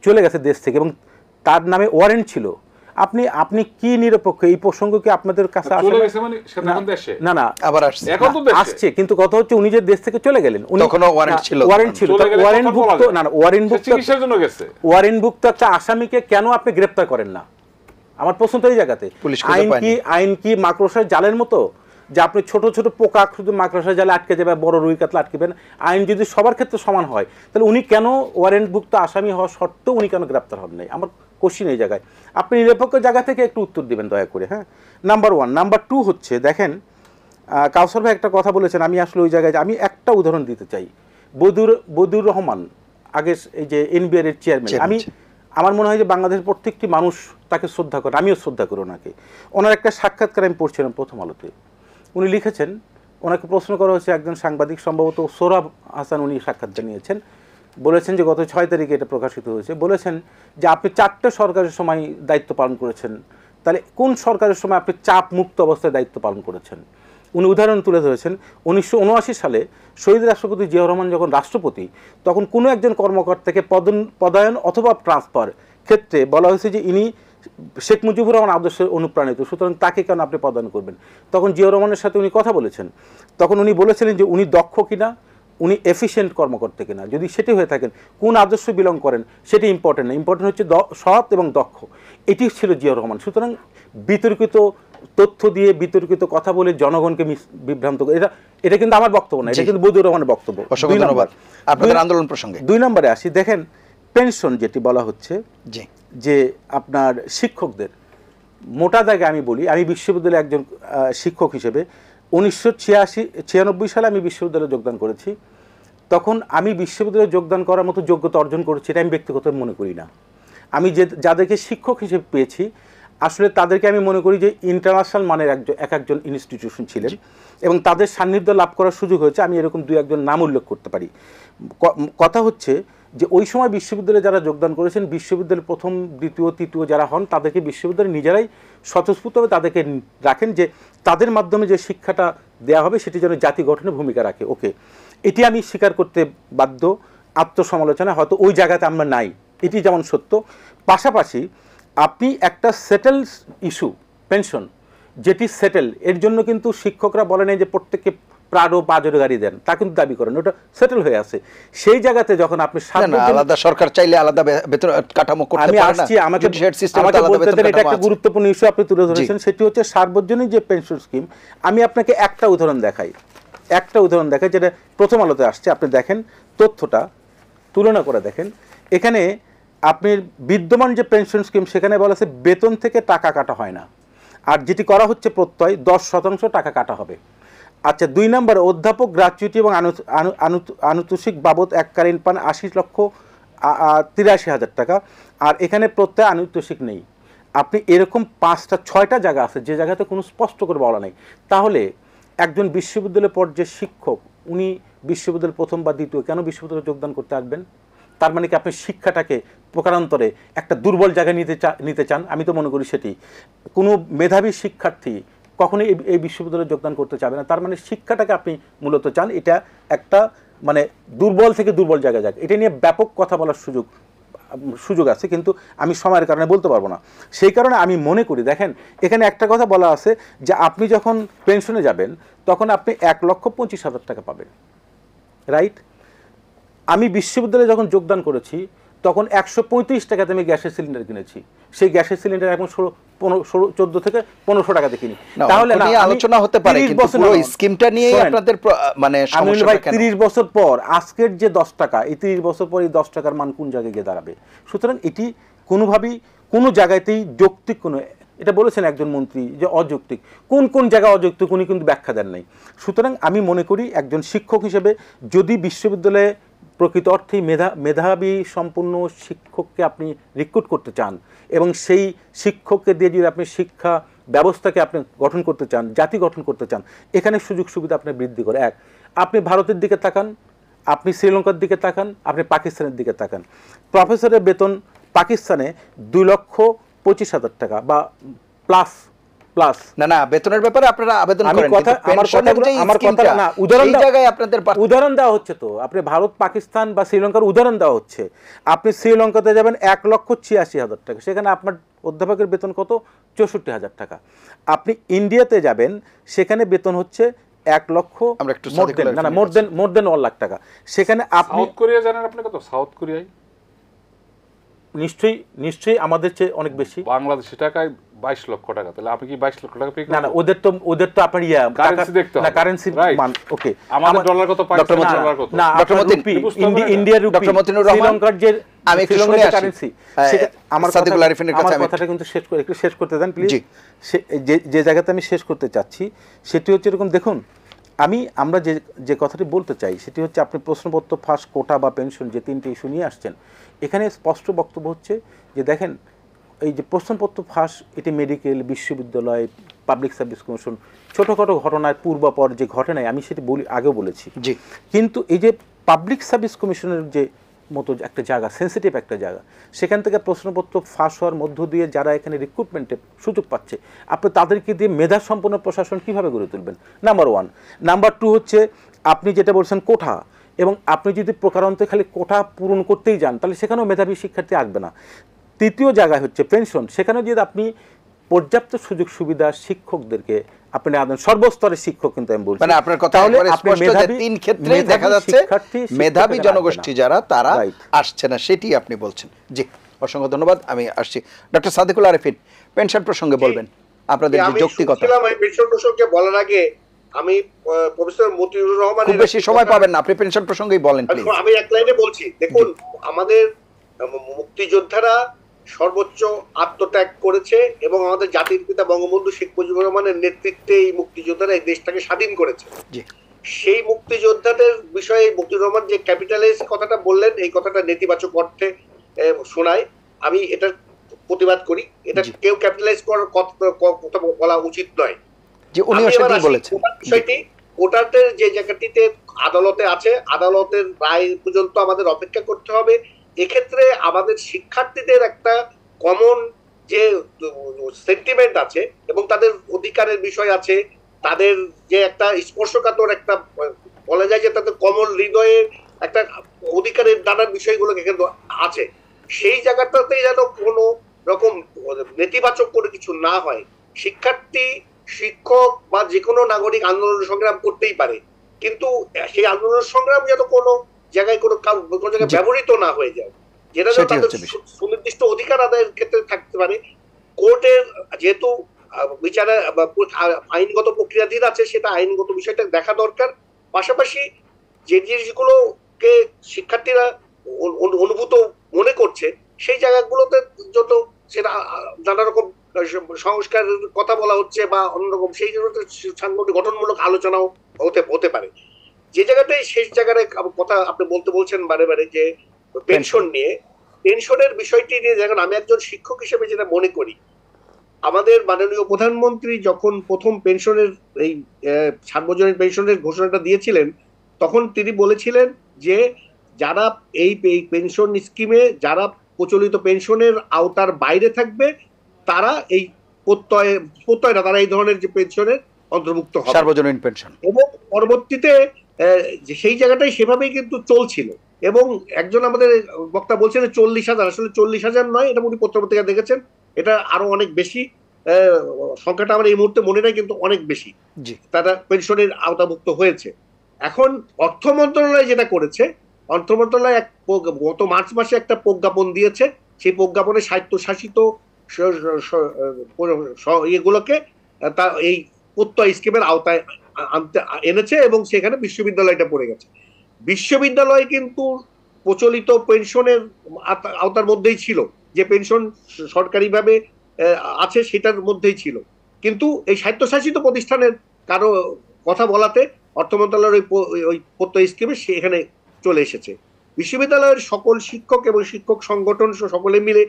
চলে গেছে দেশ থেকে এবং তার নামে ওয়ারেন্ট ছিল আপনি আপনি কি নিরপেক্ষ এই প্রসঙ্গ কি আপনাদের কাছে মানে না না আবার আসছে আসছে কিন্তু কথা হচ্ছে উনি যে দেশ থেকে চলে গেলেন উনি তখন ওয়ারেন্ট ছিল ওয়ারেন্ট ছিল ওয়ারেন্ট ভুক্ত না না ওয়ারেন্ট ভুক্ত চিকিৎসার জন্য গেছে ওয়ারেন্ট ভুক্ত একটা আসামিকে কেন আপনি গ্রেফতার করেন না আমার প্রশ্ন তো এই জায়গাতে আইন কি আইন কি মাকড়সার জালের মতো যে আপনি ছোট ছোট পোকা শুধু মাকড়াসা জালে আটকে যাবে বড় রুই কাতলা আটকেবেন আইন যদি সবার ক্ষেত্রে সমান হয় তাহলে উনি কেন ওয়ারেন্টভুক্ত আসামি হওয়া সত্ত্বেও উনি কেন গ্রেপ্তার হন নাই আমার কোশ্চিন এই জায়গায় আপনি নিরপেক্ষ জায়গা থেকে একটু উত্তর দেবেন দয়া করে হ্যাঁ নাম্বার ওয়ান নাম্বার টু হচ্ছে দেখেন কাউসর ভাই একটা কথা বলেছেন আমি আসলে ওই জায়গায় আমি একটা উদাহরণ দিতে চাই বদুর বদুর রহমান আগে এই যে এনবিআর এর চেয়ারম্যান আমি আমার মনে হয় যে বাংলাদেশের প্রত্যেকটি মানুষ তাকে শ্রদ্ধা করে আমিও শ্রদ্ধা করি ওনাকে ওনার একটা সাক্ষাৎকার আমি পড়ছিলাম প্রথম আলোতে উনি লিখেছেন ওনাকে প্রশ্ন করা হয়েছে একজন সাংবাদিক সম্ভবত সোরাব হাসান উনি সাক্ষাৎ জানিয়েছেন বলেছেন যে গত ছয় তারিখে এটা প্রকাশিত হয়েছে বলেছেন যে আপনি চারটে সরকারের সময় দায়িত্ব পালন করেছেন তাহলে কোন সরকারের সময় আপনি চাপ মুক্ত অবস্থায় দায়িত্ব পালন করেছেন উনি উদাহরণ তুলে ধরেছেন উনিশশো সালে শহীদ রাষ্ট্রপতি জিয়া রহমান যখন রাষ্ট্রপতি তখন কোনো একজন কর্মকর্তাকে পদন পদায়ন অথবা ট্রান্সফার ক্ষেত্রে বলা হয়েছে যে ইনি শেখ মুজিবুর রহমান আদর্শের অনুপ্রাণিত সুতরাং তাকে কেন আপনি প্রদান করবেন তখন জিয়াউর রহমানের সাথে উনি কথা বলেছেন তখন উনি বলেছিলেন যে উনি দক্ষ কিনা উনি এফিসিয়েন্ট কর্মকর্তা কিনা যদি সেটি হয়ে থাকেন কোন আদর্শ বিলং করেন সেটি ইম্পর্টেন্ট না ইম্পর্টেন্ট হচ্ছে সৎ এবং দক্ষ এটি ছিল জিয়াউর রহমান সুতরাং বিতর্কিত তথ্য দিয়ে বিতর্কিত কথা বলে জনগণকে বিভ্রান্ত করে এটা এটা কিন্তু আমার বক্তব্য না এটা কিন্তু বদুর রহমানের বক্তব্য ধন্যবাদ আপনাদের আন্দোলন প্রসঙ্গে দুই নম্বরে আসি দেখেন পেনশন যেটি বলা হচ্ছে জি যে আপনার শিক্ষকদের মোটা দাগে আমি বলি আমি বিশ্ববিদ্যালয়ে একজন শিক্ষক হিসেবে উনিশশো ছিয়াশি ছিয়ানব্বই সালে আমি বিশ্ববিদ্যালয়ে যোগদান করেছি তখন আমি বিশ্ববিদ্যালয়ে যোগদান করার মতো যোগ্যতা অর্জন করেছি এটা আমি ব্যক্তিগত মনে করি না আমি যে যাদেরকে শিক্ষক হিসেবে পেয়েছি আসলে তাদেরকে আমি মনে করি যে ইন্টারন্যাশনাল মানের একজন এক একজন ইনস্টিটিউশন ছিলেন এবং তাদের সান্নিধ্য লাভ করার সুযোগ হয়েছে আমি এরকম দু একজন নাম উল্লেখ করতে পারি কথা হচ্ছে যে ওই সময় বিশ্ববিদ্যালয়ে যারা যোগদান করেছেন বিশ্ববিদ্যালয়ের প্রথম দ্বিতীয় তৃতীয় যারা হন তাদেরকে বিশ্ববিদ্যালয় নিজেরাই স্বতঃস্ফূর্তভাবে তাদেরকে রাখেন যে তাদের মাধ্যমে যে শিক্ষাটা দেয়া হবে সেটি যেন জাতি গঠনে ভূমিকা রাখে ওকে এটি আমি স্বীকার করতে বাধ্য আত্মসমালোচনা হয়তো ওই জায়গাতে আমরা নাই এটি যেমন সত্য পাশাপাশি আপনি একটা সেটেল ইস্যু পেনশন যেটি সেটেল এর জন্য কিন্তু শিক্ষকরা বলেন যে প্রত্যেককে প্রাডো পাজের গাড়ি দেন তা কিন্তু দাবি করেন ওটা সেটেল হয়ে আছে সেই জায়গাতে যখন আপনি আলাদা সরকার চাইলে আলাদা বেতন কাঠামো করতে আমি আসছি আমাকে এটা একটা গুরুত্বপূর্ণ ইস্যু আপনি তুলে ধরেছেন সেটি হচ্ছে সার্বজনীন যে পেনশন স্কিম আমি আপনাকে একটা উদাহরণ দেখাই একটা উদাহরণ দেখাই যেটা প্রথম আলোতে আসছে আপনি দেখেন তথ্যটা তুলনা করে দেখেন এখানে আপনি বিদ্যমান যে পেনশন স্কিম সেখানে বলা আছে বেতন থেকে টাকা কাটা হয় না আর যেটি করা হচ্ছে প্রত্যয় দশ শতাংশ টাকা কাটা হবে আচ্ছা দুই নম্বর অধ্যাপক গ্রাচুইটি এবং আনুতোষিক বাবদ এককালীন পান আশি লক্ষ তিরাশি হাজার টাকা আর এখানে প্রত্যয় আনুতোষিক নেই আপনি এরকম পাঁচটা ছয়টা জায়গা আছে যে জায়গাতে কোনো স্পষ্ট করে বলা নেই তাহলে একজন বিশ্ববিদ্যালয় পর্যায়ের শিক্ষক উনি বিশ্ববিদ্যালয় প্রথম বা দ্বিতীয় কেন বিশ্ববিদ্যালয়ে যোগদান করতে আসবেন তার মানে কি আপনি শিক্ষাটাকে প্রকারান্তরে একটা দুর্বল জায়গায় নিতে চা নিতে চান আমি তো মনে করি সেটি কোনো মেধাবী শিক্ষার্থী কখনোই এই বিশ্ববিদ্যালয়ে যোগদান করতে চাবে না তার মানে শিক্ষাটাকে আপনি মূলত চান এটা একটা মানে দুর্বল থেকে দুর্বল জায়গায় যাক এটা নিয়ে ব্যাপক কথা বলার সুযোগ সুযোগ আছে কিন্তু আমি সময়ের কারণে বলতে পারবো না সেই কারণে আমি মনে করি দেখেন এখানে একটা কথা বলা আছে যে আপনি যখন পেনশনে যাবেন তখন আপনি এক লক্ষ পঁচিশ হাজার টাকা পাবেন রাইট আমি বিশ্ববিদ্যালয়ে যখন যোগদান করেছি তখন একশো পঁয়ত্রিশ টাকাতে আমি গ্যাসের সিলিন্ডার কিনেছি সেই গ্যাসের সিলিন্ডার এখন ষোলো চোদ্দ থেকে পনেরোশো টাকাতে কিনি তাহলে আলোচনা হতে পারে স্কিমটা নিয়ে আপনাদের মানে ভাই তিরিশ বছর পর আজকের যে দশ টাকা এই তিরিশ বছর পর এই দশ টাকার মান কোন জায়গায় গিয়ে দাঁড়াবে সুতরাং এটি কোনোভাবেই কোনো জায়গাতেই যৌক্তিক কোনো এটা বলেছেন একজন মন্ত্রী যে অযৌক্তিক কোন কোন জায়গায় অযৌক্তিক উনি কিন্তু ব্যাখ্যা দেন নাই সুতরাং আমি মনে করি একজন শিক্ষক হিসেবে যদি বিশ্ববিদ্যালয়ে প্রকৃত অর্থেই মেধা মেধাবী সম্পূর্ণ শিক্ষককে আপনি রিক্রুট করতে চান এবং সেই শিক্ষককে দিয়ে যদি আপনি শিক্ষা ব্যবস্থাকে আপনি গঠন করতে চান জাতি গঠন করতে চান এখানে সুযোগ সুবিধা আপনি বৃদ্ধি করে এক আপনি ভারতের দিকে তাকান আপনি শ্রীলঙ্কার দিকে তাকান আপনি পাকিস্তানের দিকে তাকান প্রফেসরের বেতন পাকিস্তানে দুই লক্ষ পঁচিশ হাজার টাকা বা প্লাস প্লাস না না বেতনের ব্যাপারে আপনারা আবেদন করেন কথা আমার কথা আমার কথা না উদাহরণ জায়গায় আপনাদের উদাহরণ দেওয়া হচ্ছে তো আপনি ভারত পাকিস্তান বা শ্রীলঙ্কার উদাহরণ দেওয়া হচ্ছে আপনি শ্রীলঙ্কাতে যাবেন এক লক্ষ ছিয়াশি হাজার টাকা সেখানে আপনার অধ্যাপকের বেতন কত চৌষট্টি হাজার টাকা আপনি ইন্ডিয়াতে যাবেন সেখানে বেতন হচ্ছে এক লক্ষ আমরা একটু না না মোর দেন মোর দেন ওয়ান লাখ টাকা সেখানে আপনি সাউথ কোরিয়া জানেন আপনি কত সাউথ কোরিয়ায় নিশ্চয়ই নিশ্চয়ই আমাদের চেয়ে অনেক বেশি বাংলাদেশি টাকায় বাইশ লক্ষ টাকা তাহলে আপনি কি বাইশ লক্ষ টাকা না না ওদের তো ওদের তো কারেন্সি দেখতে না কারেন্সি মান ওকে আমাদের ডলার কত ডলার কত না ডক্টর মতিন ইন্ডিয়ার রুপি ডক্টর শ্রীলঙ্কার যে আমি একটু শুনে আসি আমার কাছে আমি কথাটা কিন্তু শেষ করে একটু শেষ করতে দেন প্লিজ যে যে জায়গাতে আমি শেষ করতে চাচ্ছি সেটি হচ্ছে এরকম দেখুন আমি আমরা যে যে কথাটি বলতে চাই সেটি হচ্ছে আপনি প্রশ্নপত্র ফাঁস কোটা বা পেনশন যে তিনটি ইস্যু নিয়ে আসছেন এখানে স্পষ্ট বক্তব্য হচ্ছে যে দেখেন এই যে প্রশ্নপত্র ফাঁস এটি মেডিকেল বিশ্ববিদ্যালয় পাবলিক সার্ভিস কমিশন ছোটোখাটো ঘটনায় পূর্বাপর যে ঘটনায় আমি সেটি বলি আগেও বলেছি জি কিন্তু এই যে পাবলিক সার্ভিস কমিশনের যে মতো একটা জায়গা সেন্সিটিভ একটা জায়গা সেখান থেকে প্রশ্নপত্র ফাঁস হওয়ার মধ্য দিয়ে যারা এখানে রিক্রুটমেন্টের সুযোগ পাচ্ছে আপনি তাদেরকে দিয়ে মেধা সম্পন্ন প্রশাসন কিভাবে গড়ে তুলবেন নাম্বার ওয়ান নাম্বার টু হচ্ছে আপনি যেটা বলছেন কোঠা এবং আপনি যদি প্রকারান্তে খালি কোটা পূরণ করতেই যান তাহলে সেখানেও মেধাবী শিক্ষার্থী আসবে না তৃতীয় জায়গায় হচ্ছে পেনশন সেখানে যদি আপনি পর্যাপ্ত সুযোগ সুবিধা শিক্ষকদেরকে আপনি আদান সর্বস্তরের শিক্ষক কিন্তু আমি বলছি মানে আপনার কথা হলো স্পষ্ট যে তিন ক্ষেত্রে দেখা যাচ্ছে মেধাবী জনগোষ্ঠী যারা তারা আসছে না সেটি আপনি বলছেন জি অসংখ্য ধন্যবাদ আমি আসছি ডক্টর সাদিকুল আরেফিন পেনশন প্রসঙ্গে বলবেন আপনাদের যে যৌক্তিকতা আমি পেনশন প্রসঙ্গে বলার আগে আমি প্রফেসর মতিউর রহমান খুব বেশি সময় পাবেন না আপনি পেনশন প্রসঙ্গেই বলেন প্লিজ আমি এক লাইনে বলছি দেখুন আমাদের মুক্তিযোদ্ধারা সর্বোচ্চ আত্মত্যাগ করেছে এবং আমাদের জাতির পিতা বঙ্গবন্ধু শেখ মুজিবুর রহমানের নেতৃত্বে এই মুক্তিযোদ্ধারা এই দেশটাকে স্বাধীন করেছে সেই মুক্তিযোদ্ধাদের বিষয়ে মুজিবুর রহমান যে ক্যাপিটালাইজ কথাটা বললেন এই কথাটা নেতিবাচক অর্থে শোনায় আমি এটা প্রতিবাদ করি এটা কেউ ক্যাপিটালাইজ করার কথা বলা উচিত নয় যে উনি বিষয়টি ভোটারদের যে জায়গাটিতে আদালতে আছে আদালতের রায় পর্যন্ত আমাদের অপেক্ষা করতে হবে এক্ষেত্রে আমাদের শিক্ষার্থীদের একটা কমন যে সেন্টিমেন্ট আছে এবং তাদের অধিকারের বিষয় আছে তাদের যে একটা স্পর্শকাতর একটা বলা যায় যে তাদের কমন হৃদয়ের একটা অধিকারের নানান বিষয়গুলো কিন্তু আছে সেই জায়গাটাতে যেন কোনো রকম নেতিবাচক করে কিছু না হয় শিক্ষার্থী শিক্ষক বা যে কোনো নাগরিক আন্দোলন সংগ্রাম করতেই পারে কিন্তু সেই আন্দোলন সংগ্রাম যেন কোনো জায়গায় কোনো কোনো জায়গায় ব্যবহৃত না হয়ে যায় যেটা তাদের সুনির্দিষ্ট অধিকার আদায়ের ক্ষেত্রে থাকতে পারে কোর্টের যেহেতু বিচারে আইনগত প্রক্রিয়াধীন আছে সেটা আইনগত বিষয়টা দেখা দরকার পাশাপাশি যে জিনিসগুলোকে শিক্ষার্থীরা অনুভূত মনে করছে সেই জায়গাগুলোতে জন্য সেটা নানা রকম সংস্কারের কথা বলা হচ্ছে বা অন্যরকম সেই জন্য সাংগঠনিক গঠনমূলক আলোচনাও হতে হতে পারে যে জায়গাটাই শেষ জায়গাটায় কথা আপনি বলতে বলছেন বারে বারে যে পেনশন নিয়ে পেনশনের বিষয়টি নিয়ে দেখেন আমি একজন শিক্ষক হিসেবে যেটা মনে করি আমাদের মাননীয় প্রধানমন্ত্রী যখন প্রথম পেনশনের এই সার্বজনীন পেনশনের ঘোষণাটা দিয়েছিলেন তখন তিনি বলেছিলেন যে যারা এই পেনশন স্কিমে যারা প্রচলিত পেনশনের আওতার বাইরে থাকবে তারা এই প্রত্যয় প্রত্যয় না তারা এই ধরনের যে পেনশনের অন্তর্ভুক্ত হবে সার্বজনীন পেনশন এবং পরবর্তীতে সেই জায়গাটাই সেভাবেই কিন্তু চলছিল এবং একজন আমাদের বক্তা বলছেন চল্লিশ হাজার আসলে চল্লিশ হাজার নয় এটা উনি পত্রপত্রিকা দেখেছেন এটা আরো অনেক বেশি সংখ্যাটা আমার এই মুহূর্তে মনে নাই কিন্তু অনেক বেশি তারা পেনশনের আওতাভুক্ত হয়েছে এখন অর্থ মন্ত্রণালয় যেটা করেছে অর্থ মন্ত্রণালয় এক গত মার্চ মাসে একটা প্রজ্ঞাপন দিয়েছে সেই প্রজ্ঞাপনে স্বায়ত্তশাসিত ইয়েগুলোকে তা এই প্রত্যয় স্কিমের আওতায় আনতে এনেছে এবং সেখানে বিশ্ববিদ্যালয়টা পড়ে গেছে বিশ্ববিদ্যালয় কিন্তু প্রচলিত পেনশনের আওতার মধ্যেই ছিল যে পেনশন সরকারিভাবে আছে সেটার মধ্যেই ছিল কিন্তু এই স্বায়ত্তশাসিত প্রতিষ্ঠানের কারো কথা বলাতে অর্থ মন্ত্রণালয়ের ওই ওই প্রত্যয় স্কিমে সেখানে চলে এসেছে বিশ্ববিদ্যালয়ের সকল শিক্ষক এবং শিক্ষক সংগঠন সকলে মিলে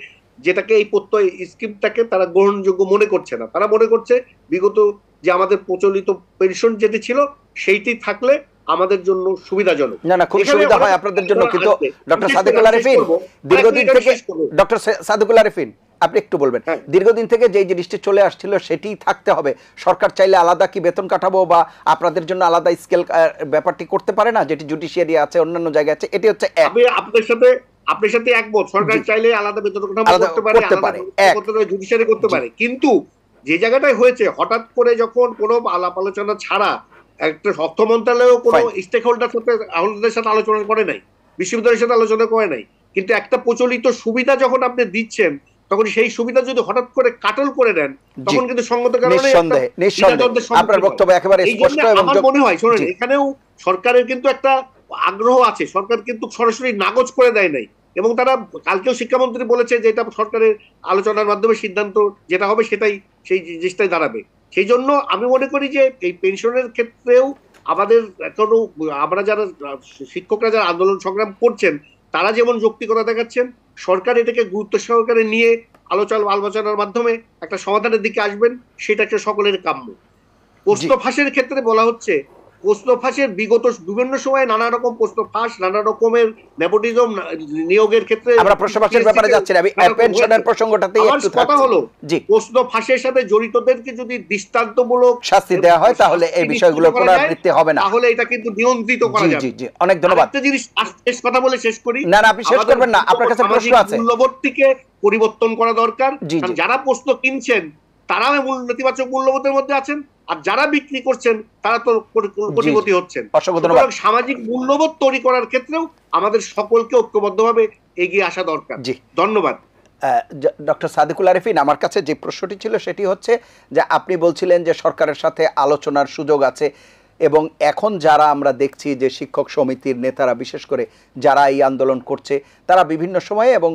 যেটাকে এই প্রত্যয় স্কিমটাকে তারা গ্রহণযোগ্য মনে করছে না তারা মনে করছে বিগত যে আমাদের প্রচলিত পেনশন যেটি ছিল সেইটি থাকলে আমাদের জন্য সুবিধাজনক না না খুব সুবিধা হয় আপনাদের জন্য কিন্তু ডক্টর সাদেকুল আরেফিন দীর্ঘদিন থেকে ডক্টর সাদেকুল আরেফিন আপনি একটু বলবেন হ্যাঁ। দীর্ঘদিন থেকে যে জিনিসটি চলে আসছিল সেটি থাকতে হবে সরকার চাইলে আলাদা কি বেতন কাঠাবো বা আপনাদের জন্য আলাদা স্কেল ব্যাপারটি করতে পারে না যেটি জুডিশিয়ারি আছে অন্যান্য জায়গায় আছে এটি হচ্ছে আপনার সাথে আপনার সাথে একমত সরকার চাইলে আলাদা বেতন কাঠামো করতে পারে করতে পারে জুডিশিয়ারি করতে পারে কিন্তু যে জায়গাটাই হয়েছে হঠাৎ করে যখন কোনো আলাপ আলোচনা ছাড়া একটা অর্থ মন্ত্রালয়ও কোনো স্টেক হোল্ডার সাথে হোল্ডারদের সাথে আলোচনা করে নাই বিশ্ববিদ্যালয়ের সাথে আলোচনা করে নাই কিন্তু একটা প্রচলিত সুবিধা যখন আপনি দিচ্ছেন তখন সেই সুবিধা যদি হঠাৎ করে কাটল করে দেন তখন কিন্তু সঙ্গত কারণে এখানেও সরকারের কিন্তু একটা আগ্রহ আছে সরকার কিন্তু সরাসরি নাগজ করে দেয় নাই এবং তারা কালকেও শিক্ষামন্ত্রী বলেছে যে এটা সরকারের আলোচনার মাধ্যমে সিদ্ধান্ত যেটা হবে সেটাই সেই জিনিসটাই দাঁড়াবে সেই জন্য আমি মনে করি যে এই পেনশনের ক্ষেত্রেও আমাদের এখনো আমরা যারা শিক্ষকরা যারা আন্দোলন সংগ্রাম করছেন তারা যেমন যৌক্তিকতা দেখাচ্ছেন সরকার এটাকে গুরুত্ব সহকারে নিয়ে আলোচনা আলোচনার মাধ্যমে একটা সমাধানের দিকে আসবেন সেটা হচ্ছে সকলের কাম্য প্রশ্ন ফাঁসের ক্ষেত্রে বলা হচ্ছে প্রশ্ন ফাঁসের বিগত বিভিন্ন সময়ে নানা রকম প্রশ্ন ফাঁস নানা রকমের নেপোটিজম নিয়োগের ক্ষেত্রে আমরা প্রশ্ন ফাঁসের ব্যাপারে যাচ্ছি আমি পেনশনের একটু কথা হলো প্রশ্ন ফাঁসের সাথে জড়িতদেরকে যদি দৃষ্টান্তমূলক শাস্তি দেওয়া হয় তাহলে এই বিষয়গুলো পুনরাবৃত্তি হবে না তাহলে এটা কিন্তু নিয়ন্ত্রিত করা যাবে জি জি অনেক ধন্যবাদ একটা জিনিস শেষ কথা বলে শেষ করি না না আপনি শেষ করবেন না আপনার কাছে প্রশ্ন আছে পরিবর্তন করা দরকার যারা প্রশ্ন কিনছেন তারা নেতিবাচক মূল্যবোধের মধ্যে আছেন আর যারা বিক্রি করছেন তারা তো কোটিপতি হচ্ছেন সামাজিক মূল্যবোধ তৈরি করার ক্ষেত্রেও আমাদের সকলকে ঐক্যবদ্ধভাবে এগিয়ে আসা দরকার জি ধন্যবাদ ডক্টর সাদিকুল আরিফিন আমার কাছে যে প্রশ্নটি ছিল সেটি হচ্ছে যে আপনি বলছিলেন যে সরকারের সাথে আলোচনার সুযোগ আছে এবং এখন যারা আমরা দেখছি যে শিক্ষক সমিতির নেতারা বিশেষ করে যারা এই আন্দোলন করছে তারা বিভিন্ন সময়ে এবং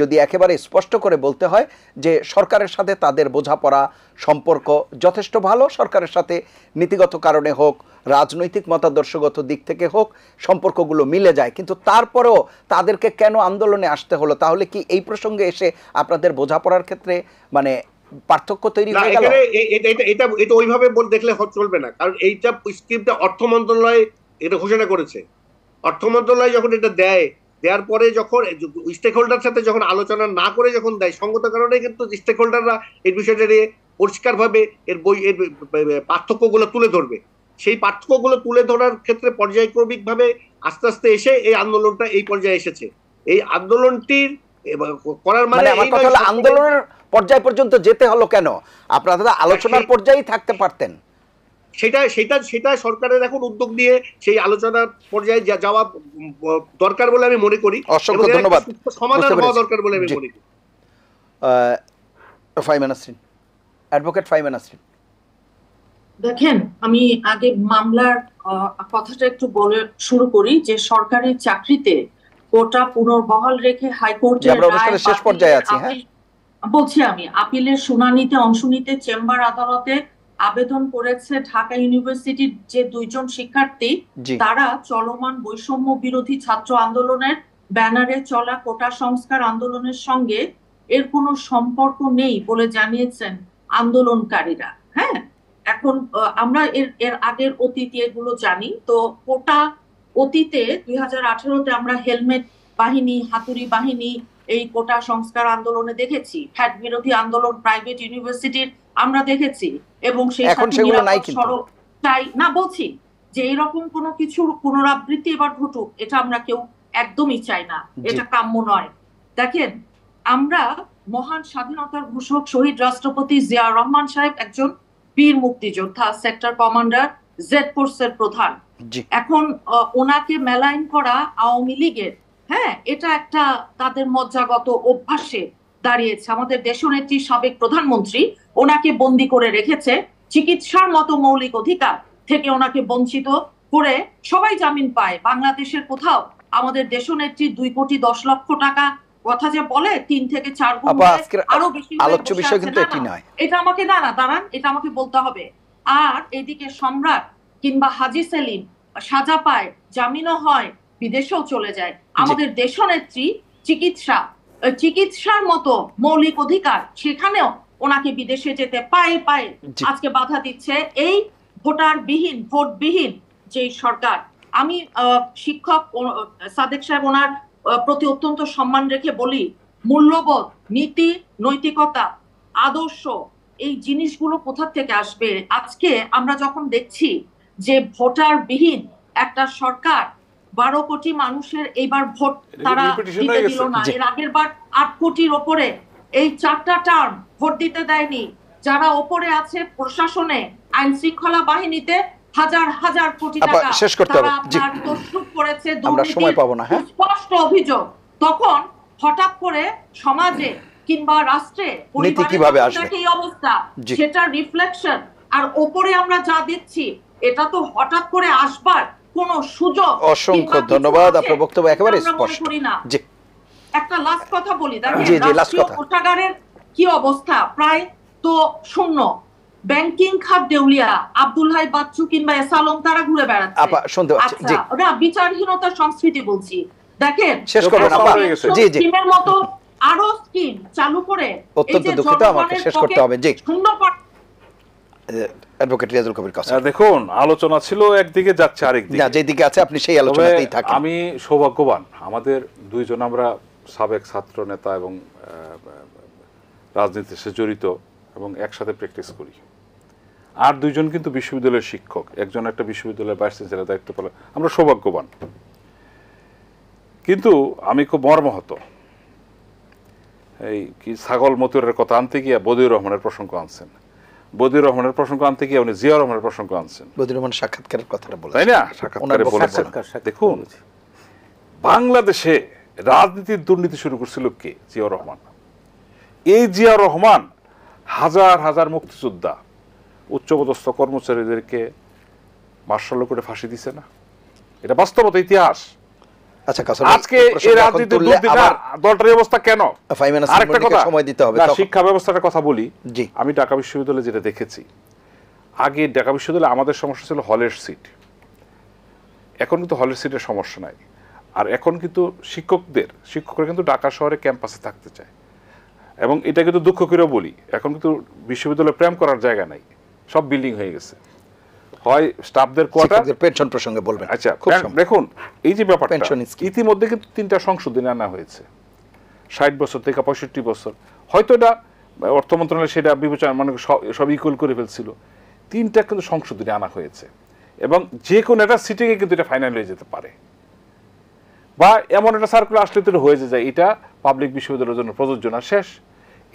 যদি একেবারে স্পষ্ট করে বলতে হয় যে সরকারের সাথে তাদের বোঝাপড়া সম্পর্ক যথেষ্ট ভালো সরকারের সাথে নীতিগত কারণে হোক রাজনৈতিক মতাদর্শগত দিক থেকে হোক সম্পর্কগুলো মিলে যায় কিন্তু তারপরেও তাদেরকে কেন আন্দোলনে আসতে হলো তাহলে কি এই প্রসঙ্গে এসে আপনাদের বোঝাপড়ার ক্ষেত্রে মানে পার্থক্য তৈরি হয়ে গেল এটা এটা ওইভাবে দেখলে চলবে না কারণ এইটা স্কিমটা অর্থ মন্ত্রণালয় এটা ঘোষণা করেছে অর্থ মন্ত্রণালয় যখন এটা দেয় দেওয়ার পরে যখন স্টেক হোল্ডার সাথে যখন আলোচনা না করে যখন দেয় সঙ্গত কারণে কিন্তু স্টেক হোল্ডাররা এই বিষয়টা নিয়ে পরিষ্কারভাবে এর বই এর পার্থক্যগুলো তুলে ধরবে সেই পার্থক্যগুলো তুলে ধরার ক্ষেত্রে পর্যায়ক্রমিকভাবে আস্তে আস্তে এসে এই আন্দোলনটা এই পর্যায়ে এসেছে এই আন্দোলনটির করার মানে, মানে আন্দোলনের পর্যায় পর্যন্ত যেতে হলো কেন আপনারা আলোচনার হ্যাঁ, পর্যায়ে থাকতে পারতেন সেটা সেটা সেটা সরকারের এখন উদ্যোগ নিয়ে সেই আলোচনা পর্যায়ে যাওয়া দরকার বলে আমি মনে করি অসংখ্য ধন্যবাদ সমাধান হওয়া দরকার বলে আমি মনে করি ফাইমান আসরিন অ্যাডভোকেট ফাইমান আসরিন দেখেন আমি আগে মামলার কথাটা একটু বলে শুরু করি যে সরকারি চাকরিতে কোটা পুনর্বহাল রেখে হাইকোর্টের রায় শেষ পর্যায়ে আছি হ্যাঁ বলছি আমি আপিলের শুনানিতে অংশ নিতে চেম্বার আদালতে আবেদন করেছে ঢাকা ইউনিভার্সিটির যে দুইজন শিক্ষার্থী তারা চলমান বৈষম্য বিরোধী ছাত্র আন্দোলনের ব্যানারে চলা কোটা সংস্কার আন্দোলনের সঙ্গে এর কোনো সম্পর্ক নেই বলে জানিয়েছেন আন্দোলনকারীরা হ্যাঁ এখন আমরা এর এর আগের অতীত এগুলো জানি তো কোটা অতীতে দুই হাজার আঠারোতে আমরা হেলমেট বাহিনী হাতুড়ি বাহিনী এই কোটা সংস্কার আন্দোলনে দেখেছি ফ্যাট বিরোধী আন্দোলন প্রাইভেট ইউনিভার্সিটির আমরা দেখেছি এবং সেই তাই না বলছি যে এরকম কোন কিছুর পুনরাবৃত্তি এবার ঘটুক এটা আমরা কেউ একদমই চাই না এটা কাম্য নয় দেখেন আমরা মহান স্বাধীনতার ঘোষক শহীদ রাষ্ট্রপতি জিয়া রহমান সাহেব একজন বীর মুক্তিযোদ্ধা সেক্টর কমান্ডার জেড ফোর্স এর প্রধান এখন ওনাকে মেলাইন করা আওয়ামী লীগের হ্যাঁ এটা একটা তাদের মজ্জাগত অভ্যাসে দাঁড়িয়েছে আমাদের দেশনেত্রী সাবেক প্রধানমন্ত্রী ওনাকে বন্দি করে রেখেছে চিকিৎসার মতো মৌলিক অধিকার থেকে ওনাকে বঞ্চিত করে সবাই জামিন পায় বাংলাদেশের কোথাও আমাদের দেশনেত্রী দুই কোটি দশ লক্ষ টাকা কথা যে বলে তিন থেকে চার আরো বেশি আলোচ্য বিষয় কিন্তু এটা আমাকে দাঁড়া দাঁড়ান এটা আমাকে বলতে হবে আর এদিকে সম্রাট কিংবা হাজি সেলিম সাজা পায় জামিনও হয় বিদেশেও চলে যায় আমাদের দেশনেত্রী চিকিৎসা চিকিৎসার মতো মৌলিক অধিকার সেখানেও ওনাকে বিদেশে যেতে পায়ে পায়ে আজকে বাধা দিচ্ছে এই ভোটারবিহীন ভোটবিহীন যে সরকার আমি শিক্ষক সাদেক সাহেব ওনার প্রতি অত্যন্ত সম্মান রেখে বলি মূল্যবোধ নীতি নৈতিকতা আদর্শ এই জিনিসগুলো কোথা থেকে আসবে আজকে আমরা যখন দেখছি যে ভোটারবিহীন একটা সরকার বারো কোটি মানুষের এইবার ভোট তারা দিতে দিল না এর আগের বার আট কোটির ওপরে এই চারটা টার্ম ভোট দিতে দেয়নি যারা ওপরে আছে প্রশাসনে আইন শৃঙ্খলা বাহিনীতে হাজার হাজার কোটি টাকা শেষ করতে হবে সময় পাবো না হ্যাঁ স্পষ্ট অভিযোগ তখন হঠাৎ করে সমাজে কিংবা রাষ্ট্রে নীতি কিভাবে আসবে এই অবস্থা সেটা রিফ্লেকশন আর ওপরে আমরা যা দিচ্ছি এটা তো হঠাৎ করে আসবার কোনো সুযোগ অসংখ্য ধন্যবাদ আপনার বক্তব্য একেবারে স্পষ্ট না একটা লাস্ট কথা বলি কোষাগারের কি অবস্থা প্রায় তো শূন্য ব্যাংকিং খাত দেউলিয়া আব্দুল হাই বাচ্চু কিংবা এস আলম তারা ঘুরে বেড়াচ্ছে আচ্ছা, সংস্কৃতি বলছি দেখেন শেষ মতো আরো স্কিম চালু করে অত্যন্ত দুঃখিত আমাকে শেষ করতে হবে জি শূন্য কবির দেখুন আলোচনা ছিল একদিকে যাচ্ছে আরেকদিকে যেদিকে আছে আপনি সেই আলোচনাতেই থাকেন আমি সৌভাগ্যবান আমাদের দুইজন আমরা সাবেক ছাত্র নেতা এবং রাজনীতির সাথে জড়িত এবং একসাথে প্র্যাকটিস করি আর দুইজন কিন্তু বিশ্ববিদ্যালয়ের শিক্ষক একজন একটা বিশ্ববিদ্যালয়ের ভাইস চ্যান্সেলার দায়িত্ব পালন আমরা সৌভাগ্যবান কিন্তু আমি খুব মর্মাহত এই কি ছাগল মতুরের কথা আনতে গিয়ে বদিউর রহমানের প্রসঙ্গ আনছেন বদিউর রহমানের প্রসঙ্গ আনতে গিয়ে উনি জিয়া রহমানের প্রসঙ্গ আনছেন বদিউর রহমান সাক্ষাৎকারের কথাটা বলেন তাই না সাক্ষাৎকারে বলেছেন দেখুন বাংলাদেশে রাজনীতির দুর্নীতি শুরু করছিল কে জিয়া রহমান এই জিয়া রহমান হাজার হাজার মুক্তিযোদ্ধা উচ্চপদস্থ কর্মচারীদেরকে মার্শাল করে ফাঁসি দিছে না এটা বাস্তবতা ইতিহাস আচ্ছা, দিতে হবে শিক্ষা কথা বলি জি আমি যেটা দেখেছি আগে আমাদের সমস্যা ছিল হলের সিট এখন কিন্তু হলের সিটের সমস্যা নাই আর এখন কিন্তু শিক্ষকদের শিক্ষকরা কিন্তু ঢাকা শহরে ক্যাম্পাসে থাকতে চায় এবং এটা কিন্তু দুঃখ করেও বলি এখন কিন্তু বিশ্ববিদ্যালয়ে প্রেম করার জায়গা নাই সব বিল্ডিং হয়ে গেছে হয় স্টাফদের কোয়ার্টার পেনশন প্রসঙ্গে বলবেন আচ্ছা দেখুন এই যে ব্যাপারটা ইতিমধ্যে কিন্তু তিনটা সংশোধন আনা হয়েছে ষাট বছর থেকে পঁয়ষট্টি বছর হয়তো এটা অর্থ মন্ত্রণালয় সেটা বিবেচনা মানে সব ইকুয়াল করে ফেলছিল তিনটা কিন্তু সংশোধনী আনা হয়েছে এবং যে কোনো একটা সিটিংয়ে কিন্তু এটা ফাইনাল হয়ে যেতে পারে বা এমন একটা সার্কুলার আসলে তো হয়ে যায় এটা পাবলিক বিশ্ববিদ্যালয়ের জন্য প্রযোজ্য না শেষ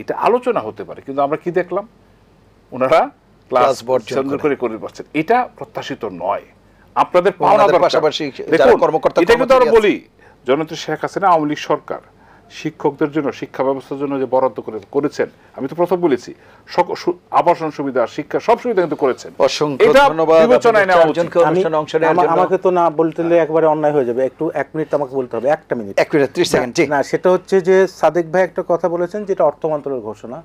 এটা আলোচনা হতে পারে কিন্তু আমরা কি দেখলাম ওনারা ক্লাস বর্জন করে করে পারছেন এটা প্রত্যাশিত নয় আপনাদের পাওনা পাশাপাশি এটা কিন্তু আমরা বলি জননেত্রী শেখ হাসিনা আওয়ামী লীগ সরকার শিক্ষকদের জন্য শিক্ষা ব্যবস্থার জন্য যে বরাদ্দ করে করেছেন আমি তো প্রথম বলেছি আবাসন সুবিধা শিক্ষা সব সুবিধা কিন্তু করেছেন আমাকে তো না বলতে একবারে অন্যায় হয়ে যাবে একটু এক মিনিট আমাকে বলতে হবে একটা মিনিট এক মিনিট ত্রিশ সেকেন্ড না সেটা হচ্ছে যে সাদেক ভাই একটা কথা বলেছেন যেটা অর্থ মন্ত্রণালয়ের ঘোষণা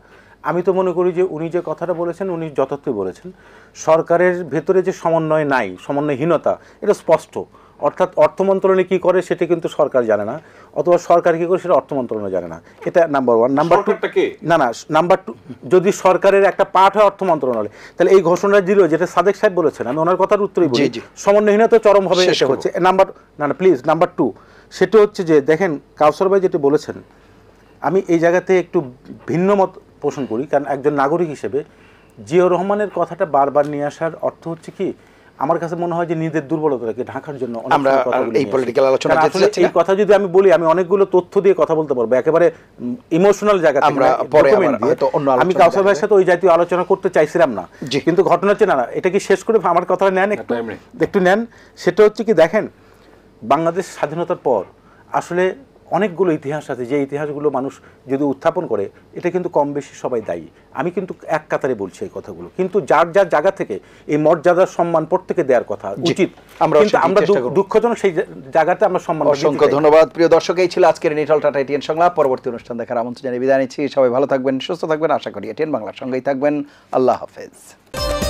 আমি তো মনে করি যে উনি যে কথাটা বলেছেন উনি যথার্থই বলেছেন সরকারের ভেতরে যে সমন্বয় নাই সমন্বয়হীনতা এটা স্পষ্ট অর্থাৎ অর্থ মন্ত্রণালয় কী করে সেটি কিন্তু সরকার জানে না অথবা সরকার কী করে সেটা অর্থ মন্ত্রণালয় জানে না এটা নাম্বার ওয়ান নাম্বার টু না না নাম্বার টু যদি সরকারের একটা পাঠ হয় অর্থ মন্ত্রণালয় তাহলে এই ঘোষণা দিল যেটা সাদেক সাহেব বলেছেন আমি ওনার কথার উত্তরই বলি সমন্বয়হীনতা চরমভাবে এসে হচ্ছে নাম্বার না না প্লিজ নাম্বার টু সেটা হচ্ছে যে দেখেন কাউসর ভাই যেটি বলেছেন আমি এই জায়গাতে একটু ভিন্ন মত পোষণ করি কারণ একজন নাগরিক হিসেবে জিয়াউর রহমানের কথাটা বারবার নিয়ে আসার অর্থ হচ্ছে কি আমার কাছে মনে হয় যে নিজেদের দুর্বলতাকে ঢাকার জন্য আমরা এই পলিটিক্যাল আলোচনা এই কথা যদি আমি বলি আমি অনেকগুলো তথ্য দিয়ে কথা বলতে পারবো একেবারে ইমোশনাল জায়গা আমরা পরে আমি কাউসার ভাইয়ের সাথে ওই জাতীয় আলোচনা করতে চাইছিলাম না কিন্তু ঘটনা হচ্ছে না এটা কি শেষ করে আমার কথা নেন একটু একটু নেন সেটা হচ্ছে কি দেখেন বাংলাদেশ স্বাধীনতার পর আসলে অনেকগুলো ইতিহাস আছে যে ইতিহাসগুলো মানুষ যদি উত্থাপন করে এটা কিন্তু কম বেশি সবাই দায়ী আমি কিন্তু এক কাতারে বলছি এই কথাগুলো কিন্তু যার যার জায়গা থেকে এই মর্যাদার সম্মান প্রত্যেকে দেওয়ার কথা উচিত আমরা কিন্তু আমরা দুঃখজনক সেই জায়গাতে আমরা সম্মান অসংখ্য ধন্যবাদ প্রিয় দর্শক এই ছিল আজকের নিটল টাটা এটিএন সংলাপ পরবর্তী অনুষ্ঠান দেখার আমন্ত্রণ জানিয়ে বিদায় নিচ্ছি সবাই ভালো থাকবেন সুস্থ থাকবেন আশা করি এটিএন বাংলার সঙ্গেই থাকবেন আল্লাহ হাফেজ